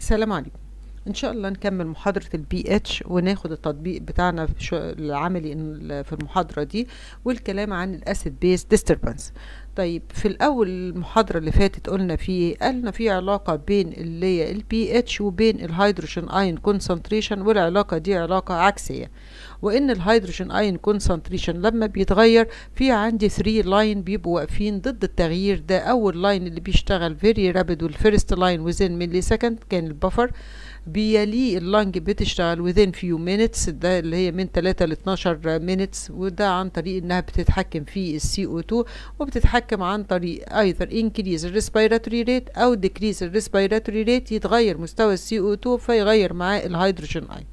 سلام عليكم ان شاء الله نكمل محاضرة البي اتش وناخد التطبيق بتاعنا العملي في المحاضرة دي والكلام عن الاسيد بيس disturbance طيب في الاول المحاضره اللي فاتت قلنا فيه قالنا في علاقه بين اللي هي البي اتش وبين الهيدروجين اين كونسنتريشن والعلاقه دي علاقه عكسيه وان الهيدروجين اين كونسنتريشن لما بيتغير في عندي 3 لاين بيبقوا واقفين ضد التغيير ده اول لاين اللي بيشتغل فيري رابد والفيرست لاين وزين ملي سكند كان البفر بيليه اللنج بتشتغل within few minutes ده اللي هي من 3 ل 12 minutes وده عن طريق انها بتتحكم في السي او 2 وبتتحكم عن طريق either increase الريسبيراتوري ريت او decrease الريسبيراتوري ريت يتغير مستوى السي او 2 فيغير معاه الهيدروجين اين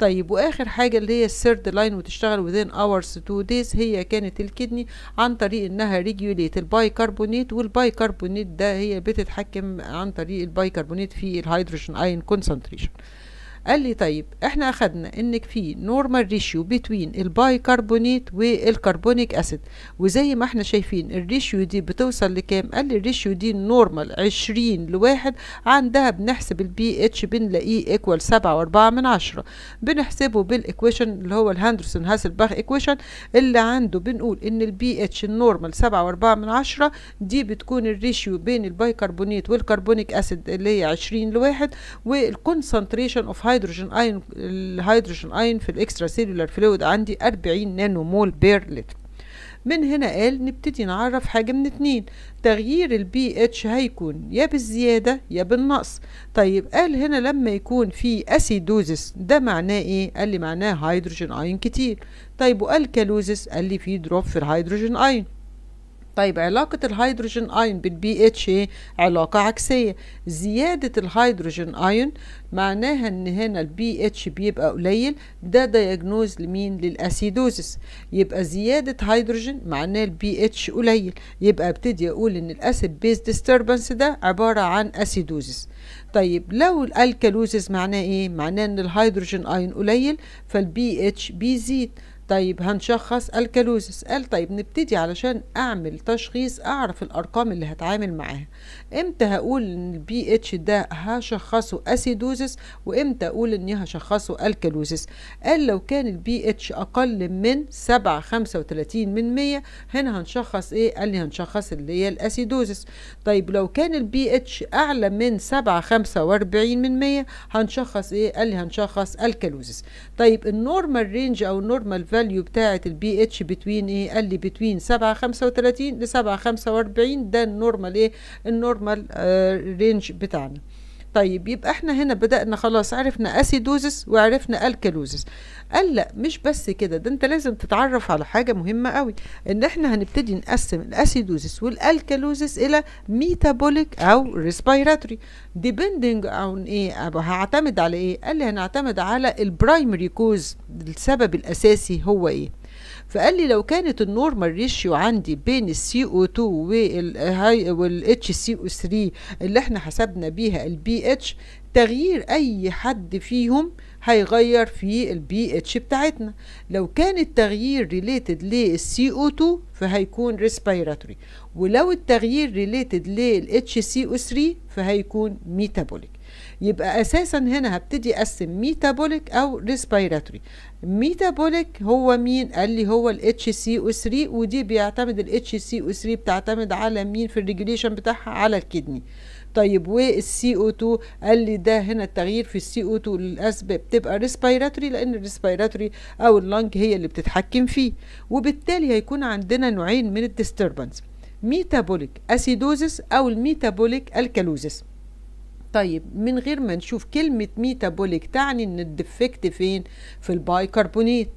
طيب واخر حاجه اللي هي الثيرد لاين وتشتغل within hours تو days هي كانت الكدني عن طريق انها ريجوليت البايكربونات والبايكربونات ده هي بتتحكم عن طريق البايكربونات في الهيدروجين اين كونسنتريشن قال لي طيب احنا اخدنا انك في نورمال ريشيو بتوين البايكربونيت والكربونيك اسيد وزي ما احنا شايفين الريشيو دي بتوصل لكام قال لي الريشيو دي نورمال 20 لواحد عندها بنحسب البي اتش بنلاقيه ايكوال 7.4 واربعة من عشرة بنحسبه بالايكويشن اللي هو الهاندرسون هاسلباخ ايكويشن اللي عنده بنقول ان البي اتش النورمال 7.4 واربعة من عشرة دي بتكون الريشيو بين البايكربونيت والكربونيك اسيد اللي هي 20 لواحد والكونسنتريشن اوف الهيدروجين اين الهيدروجين اين في الاكسترا سيلولار فلويد عندي 40 نانو مول بير لتر من هنا قال نبتدي نعرف حاجة من اتنين تغيير البي اتش هيكون يا بالزيادة يا بالنقص طيب قال هنا لما يكون في اسيدوزس ده معناه ايه قال لي معناه هيدروجين اين كتير طيب وقال كالوزس قال لي في دروب في الهيدروجين اين طيب علاقة الهيدروجين ايون بالبي اتش ايه علاقة عكسية زيادة الهيدروجين ايون معناها ان هنا البي اتش بيبقى قليل ده دياجنوز لمين للاسيدوزس يبقى زيادة هيدروجين معناه البي اتش قليل يبقى ابتدي اقول ان الاسيد بيز ديستربنس ده عبارة عن اسيدوزس طيب لو الالكالوزس معناه ايه معناه ان الهيدروجين ايون قليل فالبي اتش بيزيد طيب هنشخص الكالوزس قال طيب نبتدي علشان أعمل تشخيص أعرف الأرقام اللي هتعامل معاها امتى هقول ان البي اتش ده هشخصه اسيدوزس وامتى اقول اني هشخصه الكالوزس قال لو كان البي اتش اقل من 7 35 من 100 هنا هنشخص ايه قال لي هنشخص اللي هي الاسيدوزس طيب لو كان البي اتش اعلى من 7 45 من 100 هنشخص ايه قال لي هنشخص الكالوزس طيب النورمال رينج او النورمال فاليو بتاعه البي اتش بتوين ايه قال لي بتوين 7 35 ل 7 45 ده النورمال ايه النورمال رينج آه، بتاعنا طيب يبقى احنا هنا بدأنا خلاص عرفنا اسيدوزس وعرفنا الكالوزس قال لا مش بس كده ده انت لازم تتعرف على حاجة مهمة قوي ان احنا هنبتدي نقسم الاسيدوزس والالكالوزس الى ميتابوليك او ريسبيراتوري ديبندنج اون ايه هعتمد على ايه قال لي هنعتمد على البرايمري كوز السبب الاساسي هو ايه فقال لي لو كانت النورمال ريشيو عندي بين السي او 2 والاتش سي او 3 اللي احنا حسبنا بيها البي اتش تغيير اي حد فيهم هيغير في البي اتش بتاعتنا لو كان التغيير ريليتد للسي او 2 فهيكون ريسبيراتوري ولو التغيير ريليتد للاتش سي او 3 فهيكون ميتابوليك يبقى اساسا هنا هبتدي اقسم ميتابوليك او ريسبيراتوري ميتابوليك هو مين قال لي هو الاتش سي او 3 ودي بيعتمد الاتش سي او 3 بتعتمد على مين في الريجوليشن بتاعها على الكدني طيب والسي او 2 قال لي ده هنا التغيير في السي او 2 للاسباب بتبقى ريسبيراتوري لان الريسبيراتوري او اللنج هي اللي بتتحكم فيه وبالتالي هيكون عندنا نوعين من الديستربنس ميتابوليك اسيدوزس او الميتابوليك الكالوزس طيب من غير ما نشوف كلمة ميتابوليك تعني إن الديفكت فين في البايكربونيت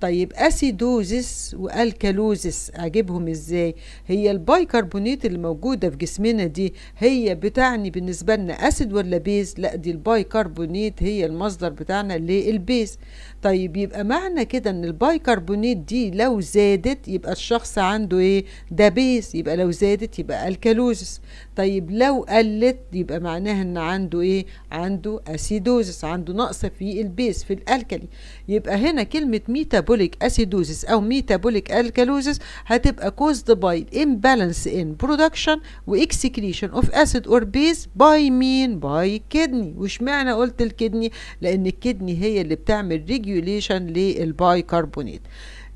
طيب اسيدوزس والكالوزس اعجبهم ازاي هي البايكربونيت اللي موجوده في جسمنا دي هي بتعني بالنسبه لنا اسيد ولا بيز لا دي البايكربونيت هي المصدر بتاعنا للبيز طيب يبقى معنى كده ان البايكربونات دي لو زادت يبقى الشخص عنده ايه ده بيس يبقى لو زادت يبقى الكالوزس طيب لو قلت يبقى معناها ان عنده ايه عنده اسيدوزس عنده نقص في البيس في الالكالي يبقى هنا كلمه ميتابوليك اسيدوزس او ميتابوليك الكالوزس هتبقى كوزد باي امبالانس ان برودكشن واكسكريشن اوف اسيد اور بيس باي مين باي كدني معنى قلت الكدني لان الكدني هي اللي بتعمل ريجيو ريجوليشن للبايكربونات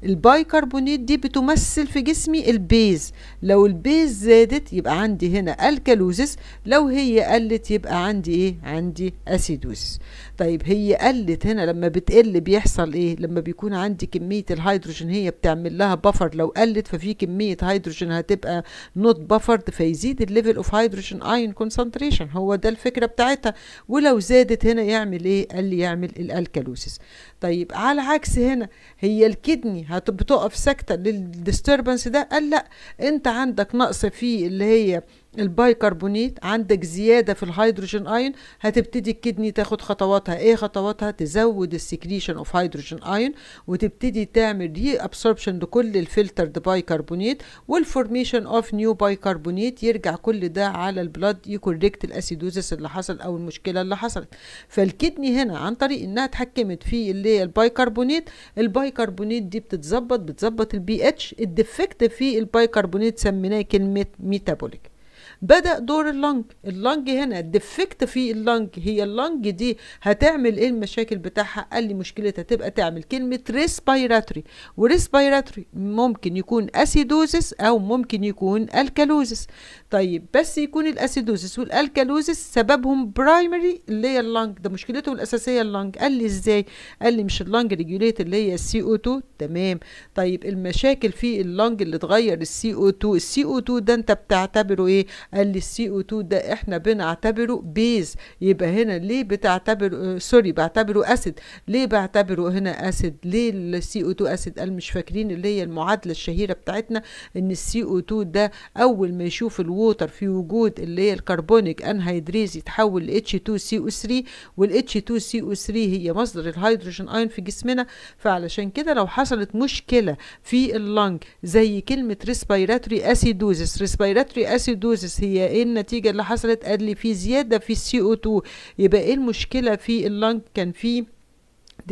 البايكربونات دي بتمثل في جسمي البيز لو البيز زادت يبقى عندي هنا الكالوزس لو هي قلت يبقى عندي ايه عندي اسيدوزس طيب هي قلت هنا لما بتقل بيحصل ايه لما بيكون عندي كميه الهيدروجين هي بتعمل لها بفر لو قلت ففي كميه هيدروجين هتبقى نوت بفرد فيزيد الليفل اوف هيدروجين ايون كونسنتريشن هو ده الفكره بتاعتها ولو زادت هنا يعمل ايه قال لي يعمل الالكالوزس طيب على عكس هنا هي الكدني هتقف ساكته للديستربنس ده قال لا انت عندك نقص في اللي هي البايكربونيت عندك زياده في الهيدروجين اين هتبتدي الكدني تاخد خطواتها ايه خطواتها تزود السكريشن اوف هيدروجين اين وتبتدي تعمل ري ابسوربشن لكل الفلترد بايكربونات والفورميشن اوف نيو بايكربونيت يرجع كل ده على البلاد يكوريكت الاسيدوزس اللي حصل او المشكله اللي حصلت فالكدني هنا عن طريق انها اتحكمت في اللي هي البايكربونيت البايكربونيت دي بتتظبط بتظبط البي اتش الديفكت في البايكربونيت سميناه كلمه ميتابوليك بدأ دور اللنج اللنج هنا الديفكت في اللنج هي اللنج دي هتعمل ايه المشاكل بتاعها قال لي مشكلتها تبقى تعمل كلمة ريسبيراتري وريسبيراتري ممكن يكون اسيدوزس او ممكن يكون الكالوزس طيب بس يكون الاسيدوزس والالكالوزس سببهم برايمري اللي هي اللنج ده مشكلته الاساسية اللنج قال لي ازاي قال لي مش اللنج ريجوليت اللي هي السي او 2 تمام طيب المشاكل في اللنج اللي اتغير السي او 2 السي او 2 ده انت بتعتبره ايه قال لي السي او 2 ده احنا بنعتبره بيز يبقى هنا ليه بتعتبر سوري آه، بعتبره اسيد ليه بعتبره هنا اسيد ليه السي او 2 اسيد قال مش فاكرين اللي هي المعادله الشهيره بتاعتنا ان السي او 2 ده اول ما يشوف الووتر في وجود اللي هي الكربونيك انهيدريز يتحول ل اتش 2 سي او 3 وال اتش 2 سي او 3 هي مصدر الهيدروجين ايون في جسمنا فعلشان كده لو حصلت مشكله في اللنج زي كلمه ريسبيراتوري اسيدوزس ريسبيراتوري اسيدوزس بس هي ايه النتيجه اللي حصلت قال لي في زياده في السي او 2 يبقى ايه المشكله في اللنج كان فيه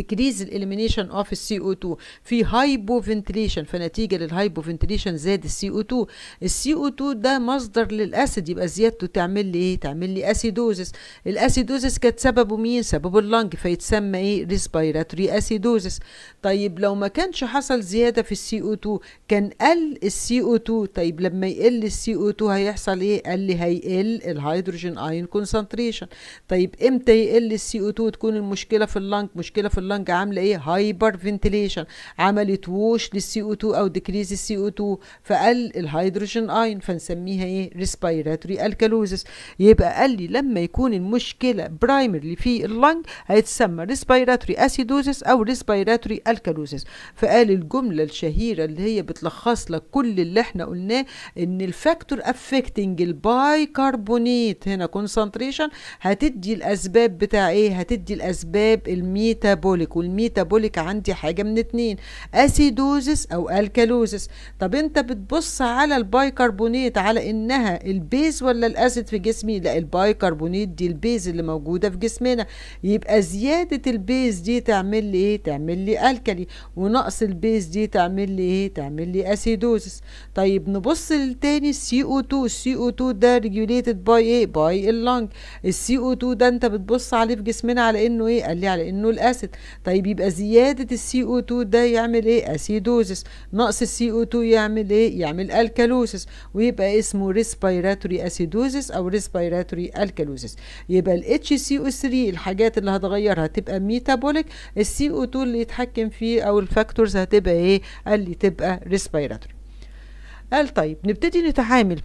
decrease الاليمينيشن اوف السي او 2 في هايبو فنتليشن فنتيجه للهايبو فنتليشن زاد السي او 2 السي او 2 ده مصدر للاسيد يبقى زيادته تعمل لي ايه تعمل لي اسيدوزس الاسيدوزس كانت سببه مين سببه اللنج فيتسمى ايه ريسبيراتوري اسيدوزس طيب لو ما كانش حصل زياده في السي او 2 كان قل السي او 2 طيب لما يقل السي او 2 هيحصل ايه قال لي هيقل الهيدروجين ايون كونسنتريشن طيب امتى يقل السي او 2 تكون المشكله في اللنج مشكله في اللنج عامله ايه هايبر فنتيليشن عملت ووش للسي او 2 او ديكريز السي او 2 فقل الهيدروجين اين فنسميها ايه ريسبيراتوري الكالوزس يبقى قال لي لما يكون المشكله برايمرلي في اللنج هيتسمى ريسبيراتوري اسيدوزس او ريسبيراتوري الكالوزس فقال الجمله الشهيره اللي هي بتلخص لك كل اللي احنا قلناه ان الفاكتور افكتنج الباي كربونيت هنا كونسنتريشن هتدي الاسباب بتاع ايه هتدي الاسباب الميتابول الميتابوليك والميتابوليك عندي حاجه من اتنين اسيدوزس او الكالوزس طب انت بتبص على البايكربونات على انها البيز ولا الاسيد في جسمي لا البايكربونات دي البيز اللي موجوده في جسمنا يبقى زياده البيز دي تعمل لي ايه تعمل لي الكالي ونقص البيز دي تعمل لي ايه تعمل لي اسيدوزس طيب نبص للتاني السي او 2 السي او 2 ده ريجوليتد باي ايه باي اللنج السي او 2 ده انت بتبص عليه في جسمنا على انه ايه قال لي على انه الاسيد طيب يبقى زيادة السي او 2 ده يعمل ايه اسيدوزس نقص السي او 2 يعمل ايه يعمل الكالوزس ويبقى اسمه ريسبيراتوري اسيدوزس او ريسبيراتوري الكالوزس يبقى الاتش سي او 3 الحاجات اللي هتغيرها تبقى ميتابوليك السي او 2 اللي يتحكم فيه او الفاكتورز هتبقى ايه اللي تبقى ريسبيراتوري قال طيب نبتدي نتعامل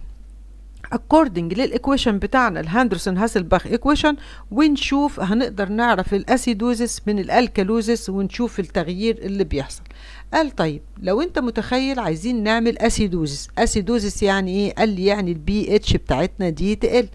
according للايكويشن بتاعنا الهاندرسون هاسلباخ ايكويشن ونشوف هنقدر نعرف الاسيدوزس من الالكالوزس ونشوف التغيير اللي بيحصل قال طيب لو انت متخيل عايزين نعمل اسيدوزس اسيدوزس يعني ايه قال لي يعني البي اتش بتاعتنا دي تقل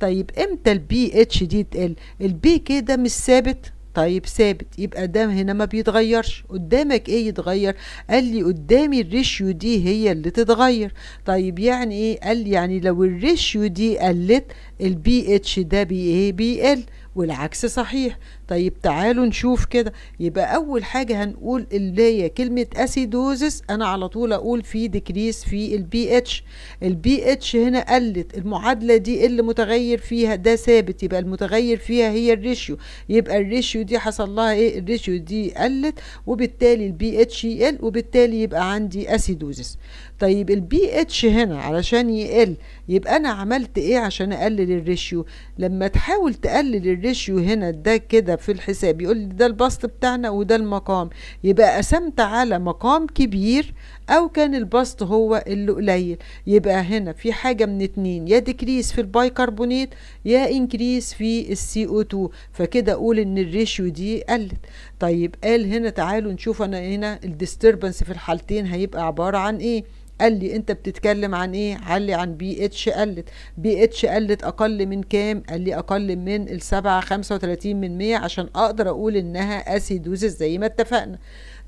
طيب امتى البي اتش دي تقل البي كده مش ثابت طيب ثابت يبقى ده هنا ما بيتغيرش قدامك ايه يتغير قال لي قدامي الريشيو دي هي اللي تتغير طيب يعني ايه قال لي يعني لو الريشيو دي قلت البي اتش ده بي ايه بي ال والعكس صحيح طيب تعالوا نشوف كده يبقى اول حاجه هنقول اللي هي كلمه اسيدوزس انا على طول اقول في ديكريس في البي اتش البي اتش هنا قلت المعادله دي اللي متغير فيها ده ثابت يبقى المتغير فيها هي الريشيو يبقى الريشيو دي حصل لها ايه الريشيو دي قلت وبالتالي البي اتش يقل وبالتالي يبقى عندي اسيدوزس طيب البي اتش هنا علشان يقل يبقى انا عملت ايه عشان اقلل الريشيو لما تحاول تقلل الريشيو هنا ده كده في الحساب يقول لي ده البسط بتاعنا وده المقام يبقى قسمت على مقام كبير او كان البسط هو اللي قليل يبقى هنا في حاجه من اتنين يا ديكريس في البايكربونات يا انكريس في السي او 2 فكده اقول ان الريشيو دي قلت طيب قال هنا تعالوا نشوف انا هنا الديستربنس في الحالتين هيبقى عباره عن ايه قال لي انت بتتكلم عن ايه علي عن بي اتش قلت بي اتش قلت اقل من كام قال لي اقل من السبعة خمسة وتلاتين من مية عشان اقدر اقول انها اسيدوزس زي ما اتفقنا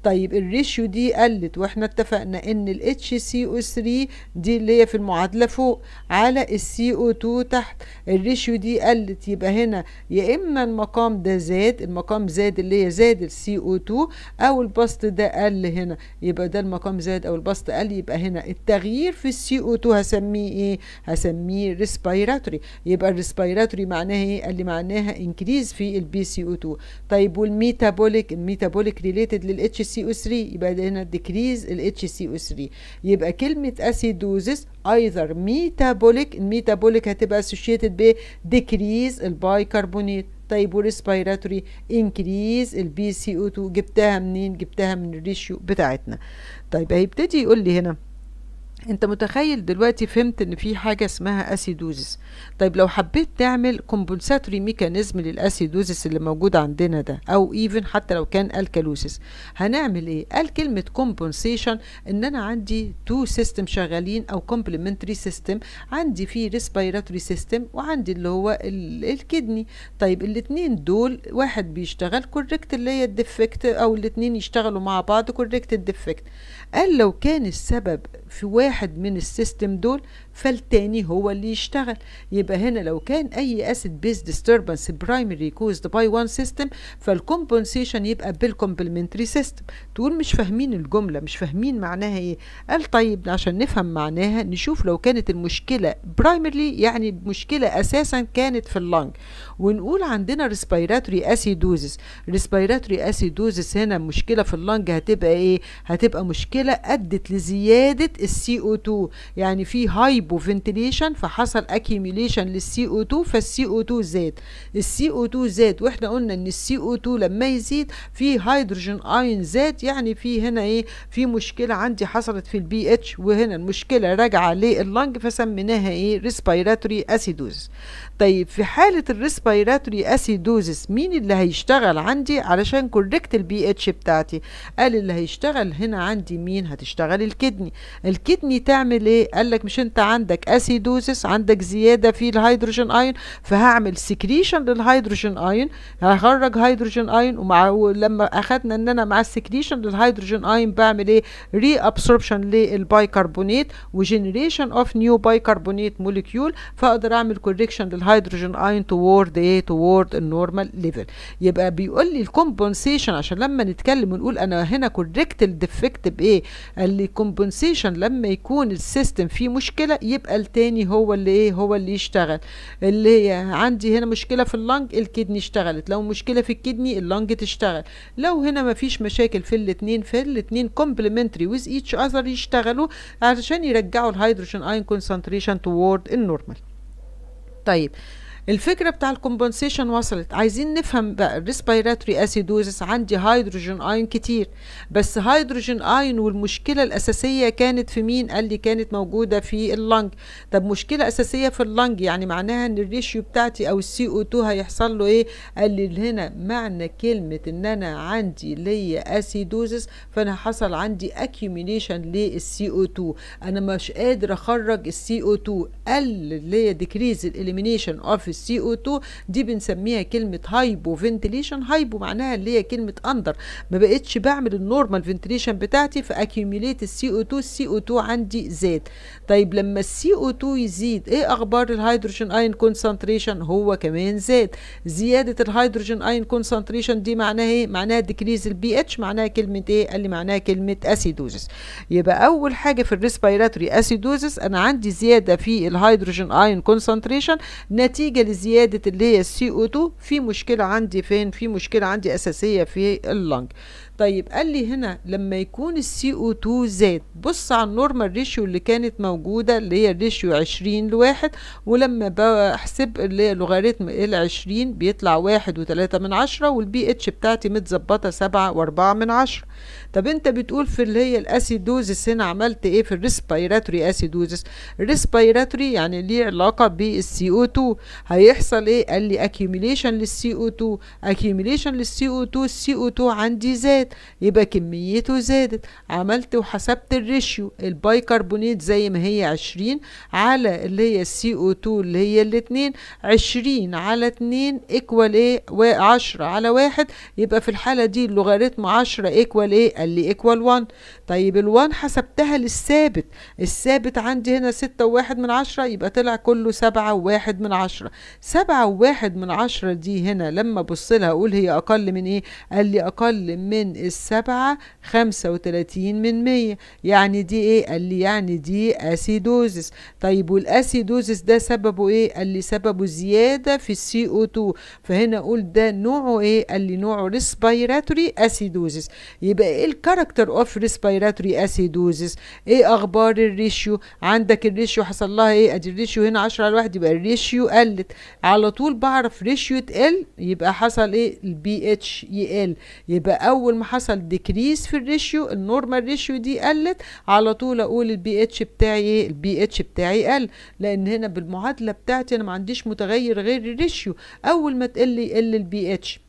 طيب الريشيو دي قلت واحنا اتفقنا ان ال HCO3 دي اللي هي في المعادلة فوق على ال CO2 تحت الريشيو دي قلت يبقى هنا يا اما المقام ده زاد المقام زاد اللي هي زاد ال CO2 او البسط ده قل هنا يبقى ده المقام زاد او البسط قل يبقى هنا التغيير في ال CO2 هسميه ايه هسميه ريسبيراتوري يبقى الريسبيراتوري معناها ايه قال لي معناها انكريز في البي سي او 2 طيب والميتابوليك الميتابوليك ريليتد لل HCO سي او 3 يبقى هنا ديكريز الاتش سي او 3 يبقى كلمه اسيدوزس ايذر ميتابوليك الميتابوليك هتبقى اسوشيتد بديكريز البايكربونيت طيب وريسبيراتوري انكريز البي سي او 2 جبتها منين جبتها من الريشيو بتاعتنا طيب هيبتدي يقول لي هنا انت متخيل دلوقتي فهمت ان في حاجه اسمها اسيدوزس طيب لو حبيت تعمل كومبنساتوري ميكانيزم للاسيدوزيس اللي موجود عندنا ده او ايفن حتى لو كان الكالوسيس هنعمل ايه قال كلمه كومبنسيشن ان انا عندي تو سيستم شغالين او كومبلمنتري سيستم عندي في ريسبيراتوري سيستم وعندي اللي هو الكدني طيب الاثنين دول واحد بيشتغل كوركت اللي هي الديفكت او الاثنين يشتغلوا مع بعض كوركت الديفكت قال لو كان السبب في واحد من السيستم دول فالتاني هو اللي يشتغل يبقى هنا لو كان اي اسيد بيس ديستربنس برايمري كوزد باي وان سيستم فالكومبنسيشن يبقى بالكومبلمنتري سيستم تقول مش فاهمين الجمله مش فاهمين معناها ايه قال طيب عشان نفهم معناها نشوف لو كانت المشكله برايمري يعني مشكله اساسا كانت في اللنج ونقول عندنا ريسبيراتوري اسيدوزس ريسبيراتوري اسيدوزس هنا مشكله في اللنج هتبقى ايه هتبقى مشكله ادت لزياده السي او 2 يعني في هاي هيبو فنتليشن فحصل اكيميليشن للسي او 2 فالسي او 2 زاد السي او 2 زاد واحنا قلنا ان السي او 2 لما يزيد في هيدروجين اين زاد يعني في هنا ايه في مشكله عندي حصلت في البي اتش وهنا المشكله راجعه لللنج فسميناها ايه ريسبيراتوري اسيدوز طيب في حاله الريسبيراتوري اسيدوزس مين اللي هيشتغل عندي علشان كوركت البي اتش بتاعتي قال اللي هيشتغل هنا عندي مين هتشتغل الكدني الكدني تعمل ايه قال لك مش انت عندك اسيدوزس عندك زياده في الهيدروجين ايون فهعمل سكريشن للهيدروجين ايون هخرج هيدروجين ايون ومع لما اخدنا ان انا مع السكريشن للهيدروجين ايون بعمل ايه ري ابسوربشن للبايكربونات وجنريشن اوف نيو بايكربونات موليكيول فاقدر اعمل كوريكشن للهيدروجين ايون توورد ايه توورد النورمال ليفل يبقى بيقول لي الكومبنسيشن عشان لما نتكلم ونقول انا هنا كوريكت الديفكت بايه قال لي كومبنسيشن لما يكون السيستم فيه مشكله يبقى التاني هو اللي ايه هو اللي يشتغل اللي هي عندي هنا مشكله في اللنج الكدني اشتغلت لو مشكله في الكدني اللنج تشتغل لو هنا مفيش مشاكل في الاتنين في الاتنين كومبلمنتري ويز ايتش اذر يشتغلوا علشان يرجعوا الهيدروجين اين كونسنتريشن توورد النورمال طيب الفكره بتاع الكومبنسيشن وصلت عايزين نفهم بقى الريسبيراتوري اسيدوزس عندي هيدروجين اين كتير بس هيدروجين اين والمشكله الاساسيه كانت في مين قال لي كانت موجوده في اللنج طب مشكله اساسيه في اللنج يعني معناها ان الريشيو بتاعتي او السي او 2 هيحصل له ايه قال لي هنا معنى كلمه ان انا عندي ليا اسيدوزس فانا حصل عندي اكيوميليشن للسي او 2 انا مش قادر اخرج السي او 2 قل ليا ديكريز الاليمينيشن اوف السي او 2 دي بنسميها كلمه هايبو فنتليشن هايبو معناها اللي هي كلمه اندر ما بقتش بعمل النورمال فنتليشن بتاعتي فاكيوميليت السي او 2 السي او 2 عندي زاد طيب لما السي او 2 يزيد ايه اخبار الهيدروجين اين كونسنتريشن هو كمان زاد زياده الهيدروجين اين كونسنتريشن دي معناها ايه معناها ديكريز البي اتش معناها كلمه ايه قال لي معناها كلمه اسيدوزس يبقى اول حاجه في الريسبيراتوري اسيدوزس انا عندي زياده في الهيدروجين اين كونسنتريشن نتيجه لزيادة اللي هي co 2 في مشكلة عندي فين في مشكلة عندي أساسية في اللنج طيب قال لي هنا لما يكون السي او 2 زاد بص على النورمال ريشيو اللي كانت موجودة اللي هي الريشيو 20 لواحد ولما بحسب اللي هي لوغاريتم ال 20 بيطلع واحد وتلاتة من عشرة والبي اتش بتاعتي متظبطة سبعة واربعة من عشرة طب انت بتقول في اللي هي الاسيدوزس هنا عملت ايه في الريسبيراتوري اسيدوزس الريسبيراتوري يعني ليه علاقة بالسي او 2 هيحصل ايه قال لي اكيوميليشن للسي او 2 اكيوميليشن للسي او 2 السي او 2 عندي زاد يبقى كميته زادت عملت وحسبت الريشيو البايكربونات زي ما هي عشرين على اللي هي السي او 2 اللي هي الاتنين عشرين على اتنين ايكوال ايه عشرة على واحد يبقى في الحالة دي اللوغاريتم عشرة ايكوال ايه قال لي ايكوال وان طيب الوان حسبتها للثابت الثابت عندي هنا ستة وواحد من عشرة يبقى طلع كله سبعة وواحد من عشرة سبعة وواحد من عشرة دي هنا لما ابص لها اقول هي اقل من ايه قال لي اقل من السبعة خمسة وتلاتين من مية يعني دي ايه قال لي يعني دي اسيدوزس طيب والاسيدوزس ده سببه ايه قال لي سببه زيادة في السي او 2 فهنا اقول ده نوعه ايه قال لي نوعه ريسبيراتوري اسيدوزس يبقى ايه الكاركتر اوف ريسبيراتوري اسيدوزس ايه اخبار الريشيو عندك الريشيو حصل لها ايه ادي الريشيو هنا 10 على 1 يبقى الريشيو قلت على طول بعرف ريشيو تقل يبقى حصل ايه البي اتش يقل يبقى اول حصل decrease في الريشيو النورمال ريشيو دي قلت على طول اقول البي اتش بتاعي ايه البي اتش بتاعي قل لان هنا بالمعادله بتاعتي انا ما عنديش متغير غير الريشيو اول ما تقل يقل البي اتش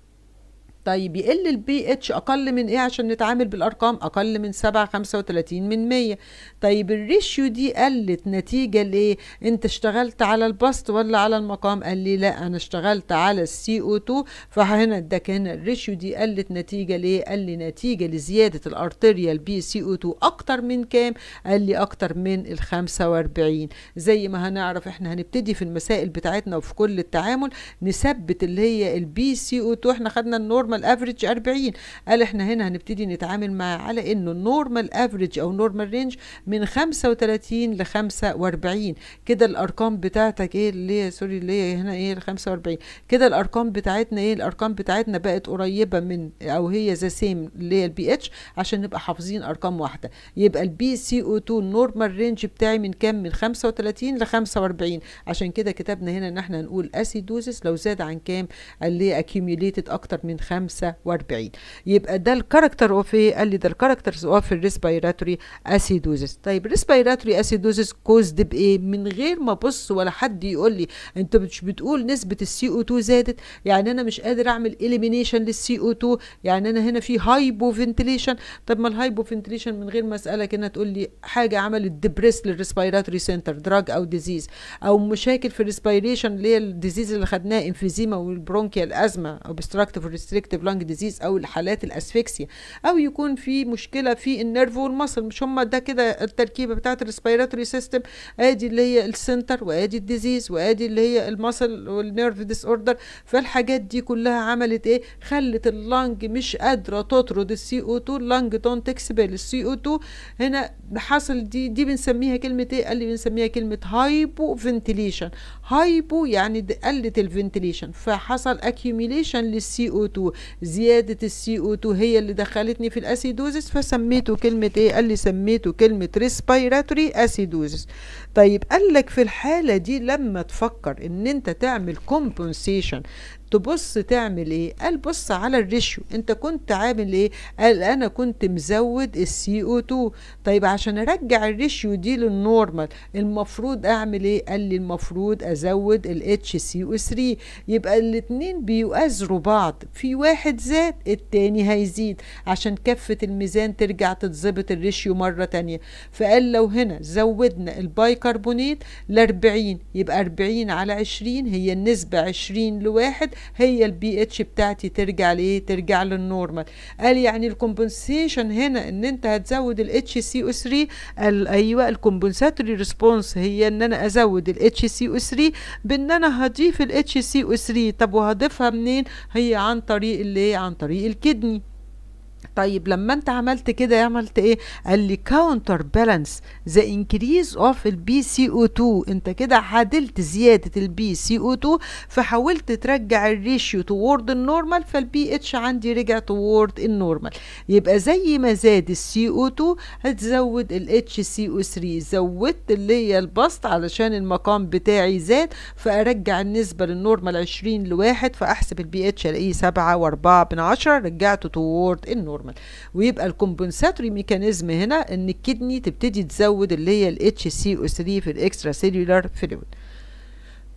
طيب يقل البي اتش اقل من ايه عشان نتعامل بالارقام اقل من 7 35 من 100 طيب الريشيو دي قلت نتيجه لايه انت اشتغلت على البسط ولا على المقام قال لي لا انا اشتغلت على السي او 2 فهنا ده كان الريشيو دي قلت نتيجه ليه قال لي نتيجه لزياده الارتريال بي سي او 2 اكتر من كام قال لي اكتر من ال 45 زي ما هنعرف احنا هنبتدي في المسائل بتاعتنا وفي كل التعامل نثبت اللي هي البي سي او 2 احنا خدنا النورم النورمال افريج 40 قال احنا هنا هنبتدي نتعامل معاه على انه النورمال افريج او نورمال رينج من 35 ل 45 كده الارقام بتاعتك ايه اللي هي سوري اللي هي هنا ايه 45 كده الارقام بتاعتنا ايه الارقام بتاعتنا بقت قريبه من او هي ذا سيم اللي هي البي اتش عشان نبقى حافظين ارقام واحده يبقى البي سي او 2 النورمال رينج بتاعي من كام من 35 ل 45 عشان كده كتبنا هنا ان احنا هنقول اسيدوزس لو زاد عن كام اللي هي اكيوميليتد اكتر من 5 45 يبقى ده الكاركتر اوف ايه قال لي ده الكاركترز اوف الريسبيراتوري اسيدوزس طيب الريسبيراتوري اسيدوزس كوزد بايه من غير ما ابص ولا حد يقول لي انت مش بتقول نسبه السي او 2 زادت يعني انا مش قادر اعمل اليمينيشن للسي او 2 يعني انا هنا في هايبو فنتليشن طب ما الهايبو فنتليشن من غير ما اسالك انها تقول لي حاجه عملت ديبريس للريسبيراتوري سنتر دراج او ديزيز او مشاكل في الريسبيريشن اللي هي الديزيز اللي خدناها انفيزيما والبرونكيال ازمه اوبستراكتيف ريستريكت obstructive لانج ديزيز او الحالات الاسفكسيا او يكون في مشكله في النيرف والمصل مش هم ده كده التركيبه بتاعه الريسبيراتوري سيستم ادي اللي هي السنتر وادي الديزيز وادي اللي هي المصل والنيرف ديس اوردر فالحاجات دي كلها عملت ايه خلت اللنج مش قادره تطرد السي او 2 اللنج دونت اكسبل السي او 2 هنا حصل دي دي بنسميها كلمه ايه اللي بنسميها كلمه هايبو فنتيليشن هايبو يعني قلت الفنتليشن فحصل اكيوميليشن للسي او 2 زياده السي او 2 هي اللي دخلتني في الاسيدوزس فسميته كلمه ايه قال لي سميته كلمه ريسبيراتوري اسيدوزس طيب قال لك في الحاله دي لما تفكر ان انت تعمل كومبنسيشن تبص تعمل ايه قال بص على الريشيو انت كنت عامل ايه قال انا كنت مزود السي او 2 طيب عشان ارجع الريشيو دي للنورمال المفروض اعمل ايه قال لي المفروض ازود الاتش سي او 3 يبقى الاثنين بيؤازروا بعض في واحد زاد التاني هيزيد عشان كفة الميزان ترجع تتظبط الريشيو مرة تانية فقال لو هنا زودنا البايكربونات ل 40 يبقى 40 على 20 هي النسبة 20 لواحد هي البي اتش بتاعتي ترجع لايه ترجع للنورمال قال يعني الكومبنسيشن هنا ان انت هتزود الاتش سي او 3 ايوه الكومبنساتوري ريسبونس هي ان انا ازود الاتش سي او 3 بان انا هضيف الاتش سي او 3 طب وهضيفها منين هي عن طريق الايه عن طريق الكدني طيب لما انت عملت كده عملت ايه قال لي كاونتر بالانس ذا انكريز اوف البي سي او 2 انت كده عادلت زياده البي سي او 2 فحاولت ترجع الريشيو توورد النورمال فالبي اتش عندي رجع توورد النورمال يبقى زي ما زاد السي او 2 هتزود الاتش سي او 3 زودت اللي هي البسط علشان المقام بتاعي زاد فارجع النسبه للنورمال 20 لواحد فاحسب البي اتش الاقيه 7 و4 من 10 رجعته توورد النورمال نورمال ويبقى الكومبنساتوري ميكانيزم هنا ان الكدني تبتدي تزود اللي هي الاتش سي او 3 في الاكسترا سيلولار فلويد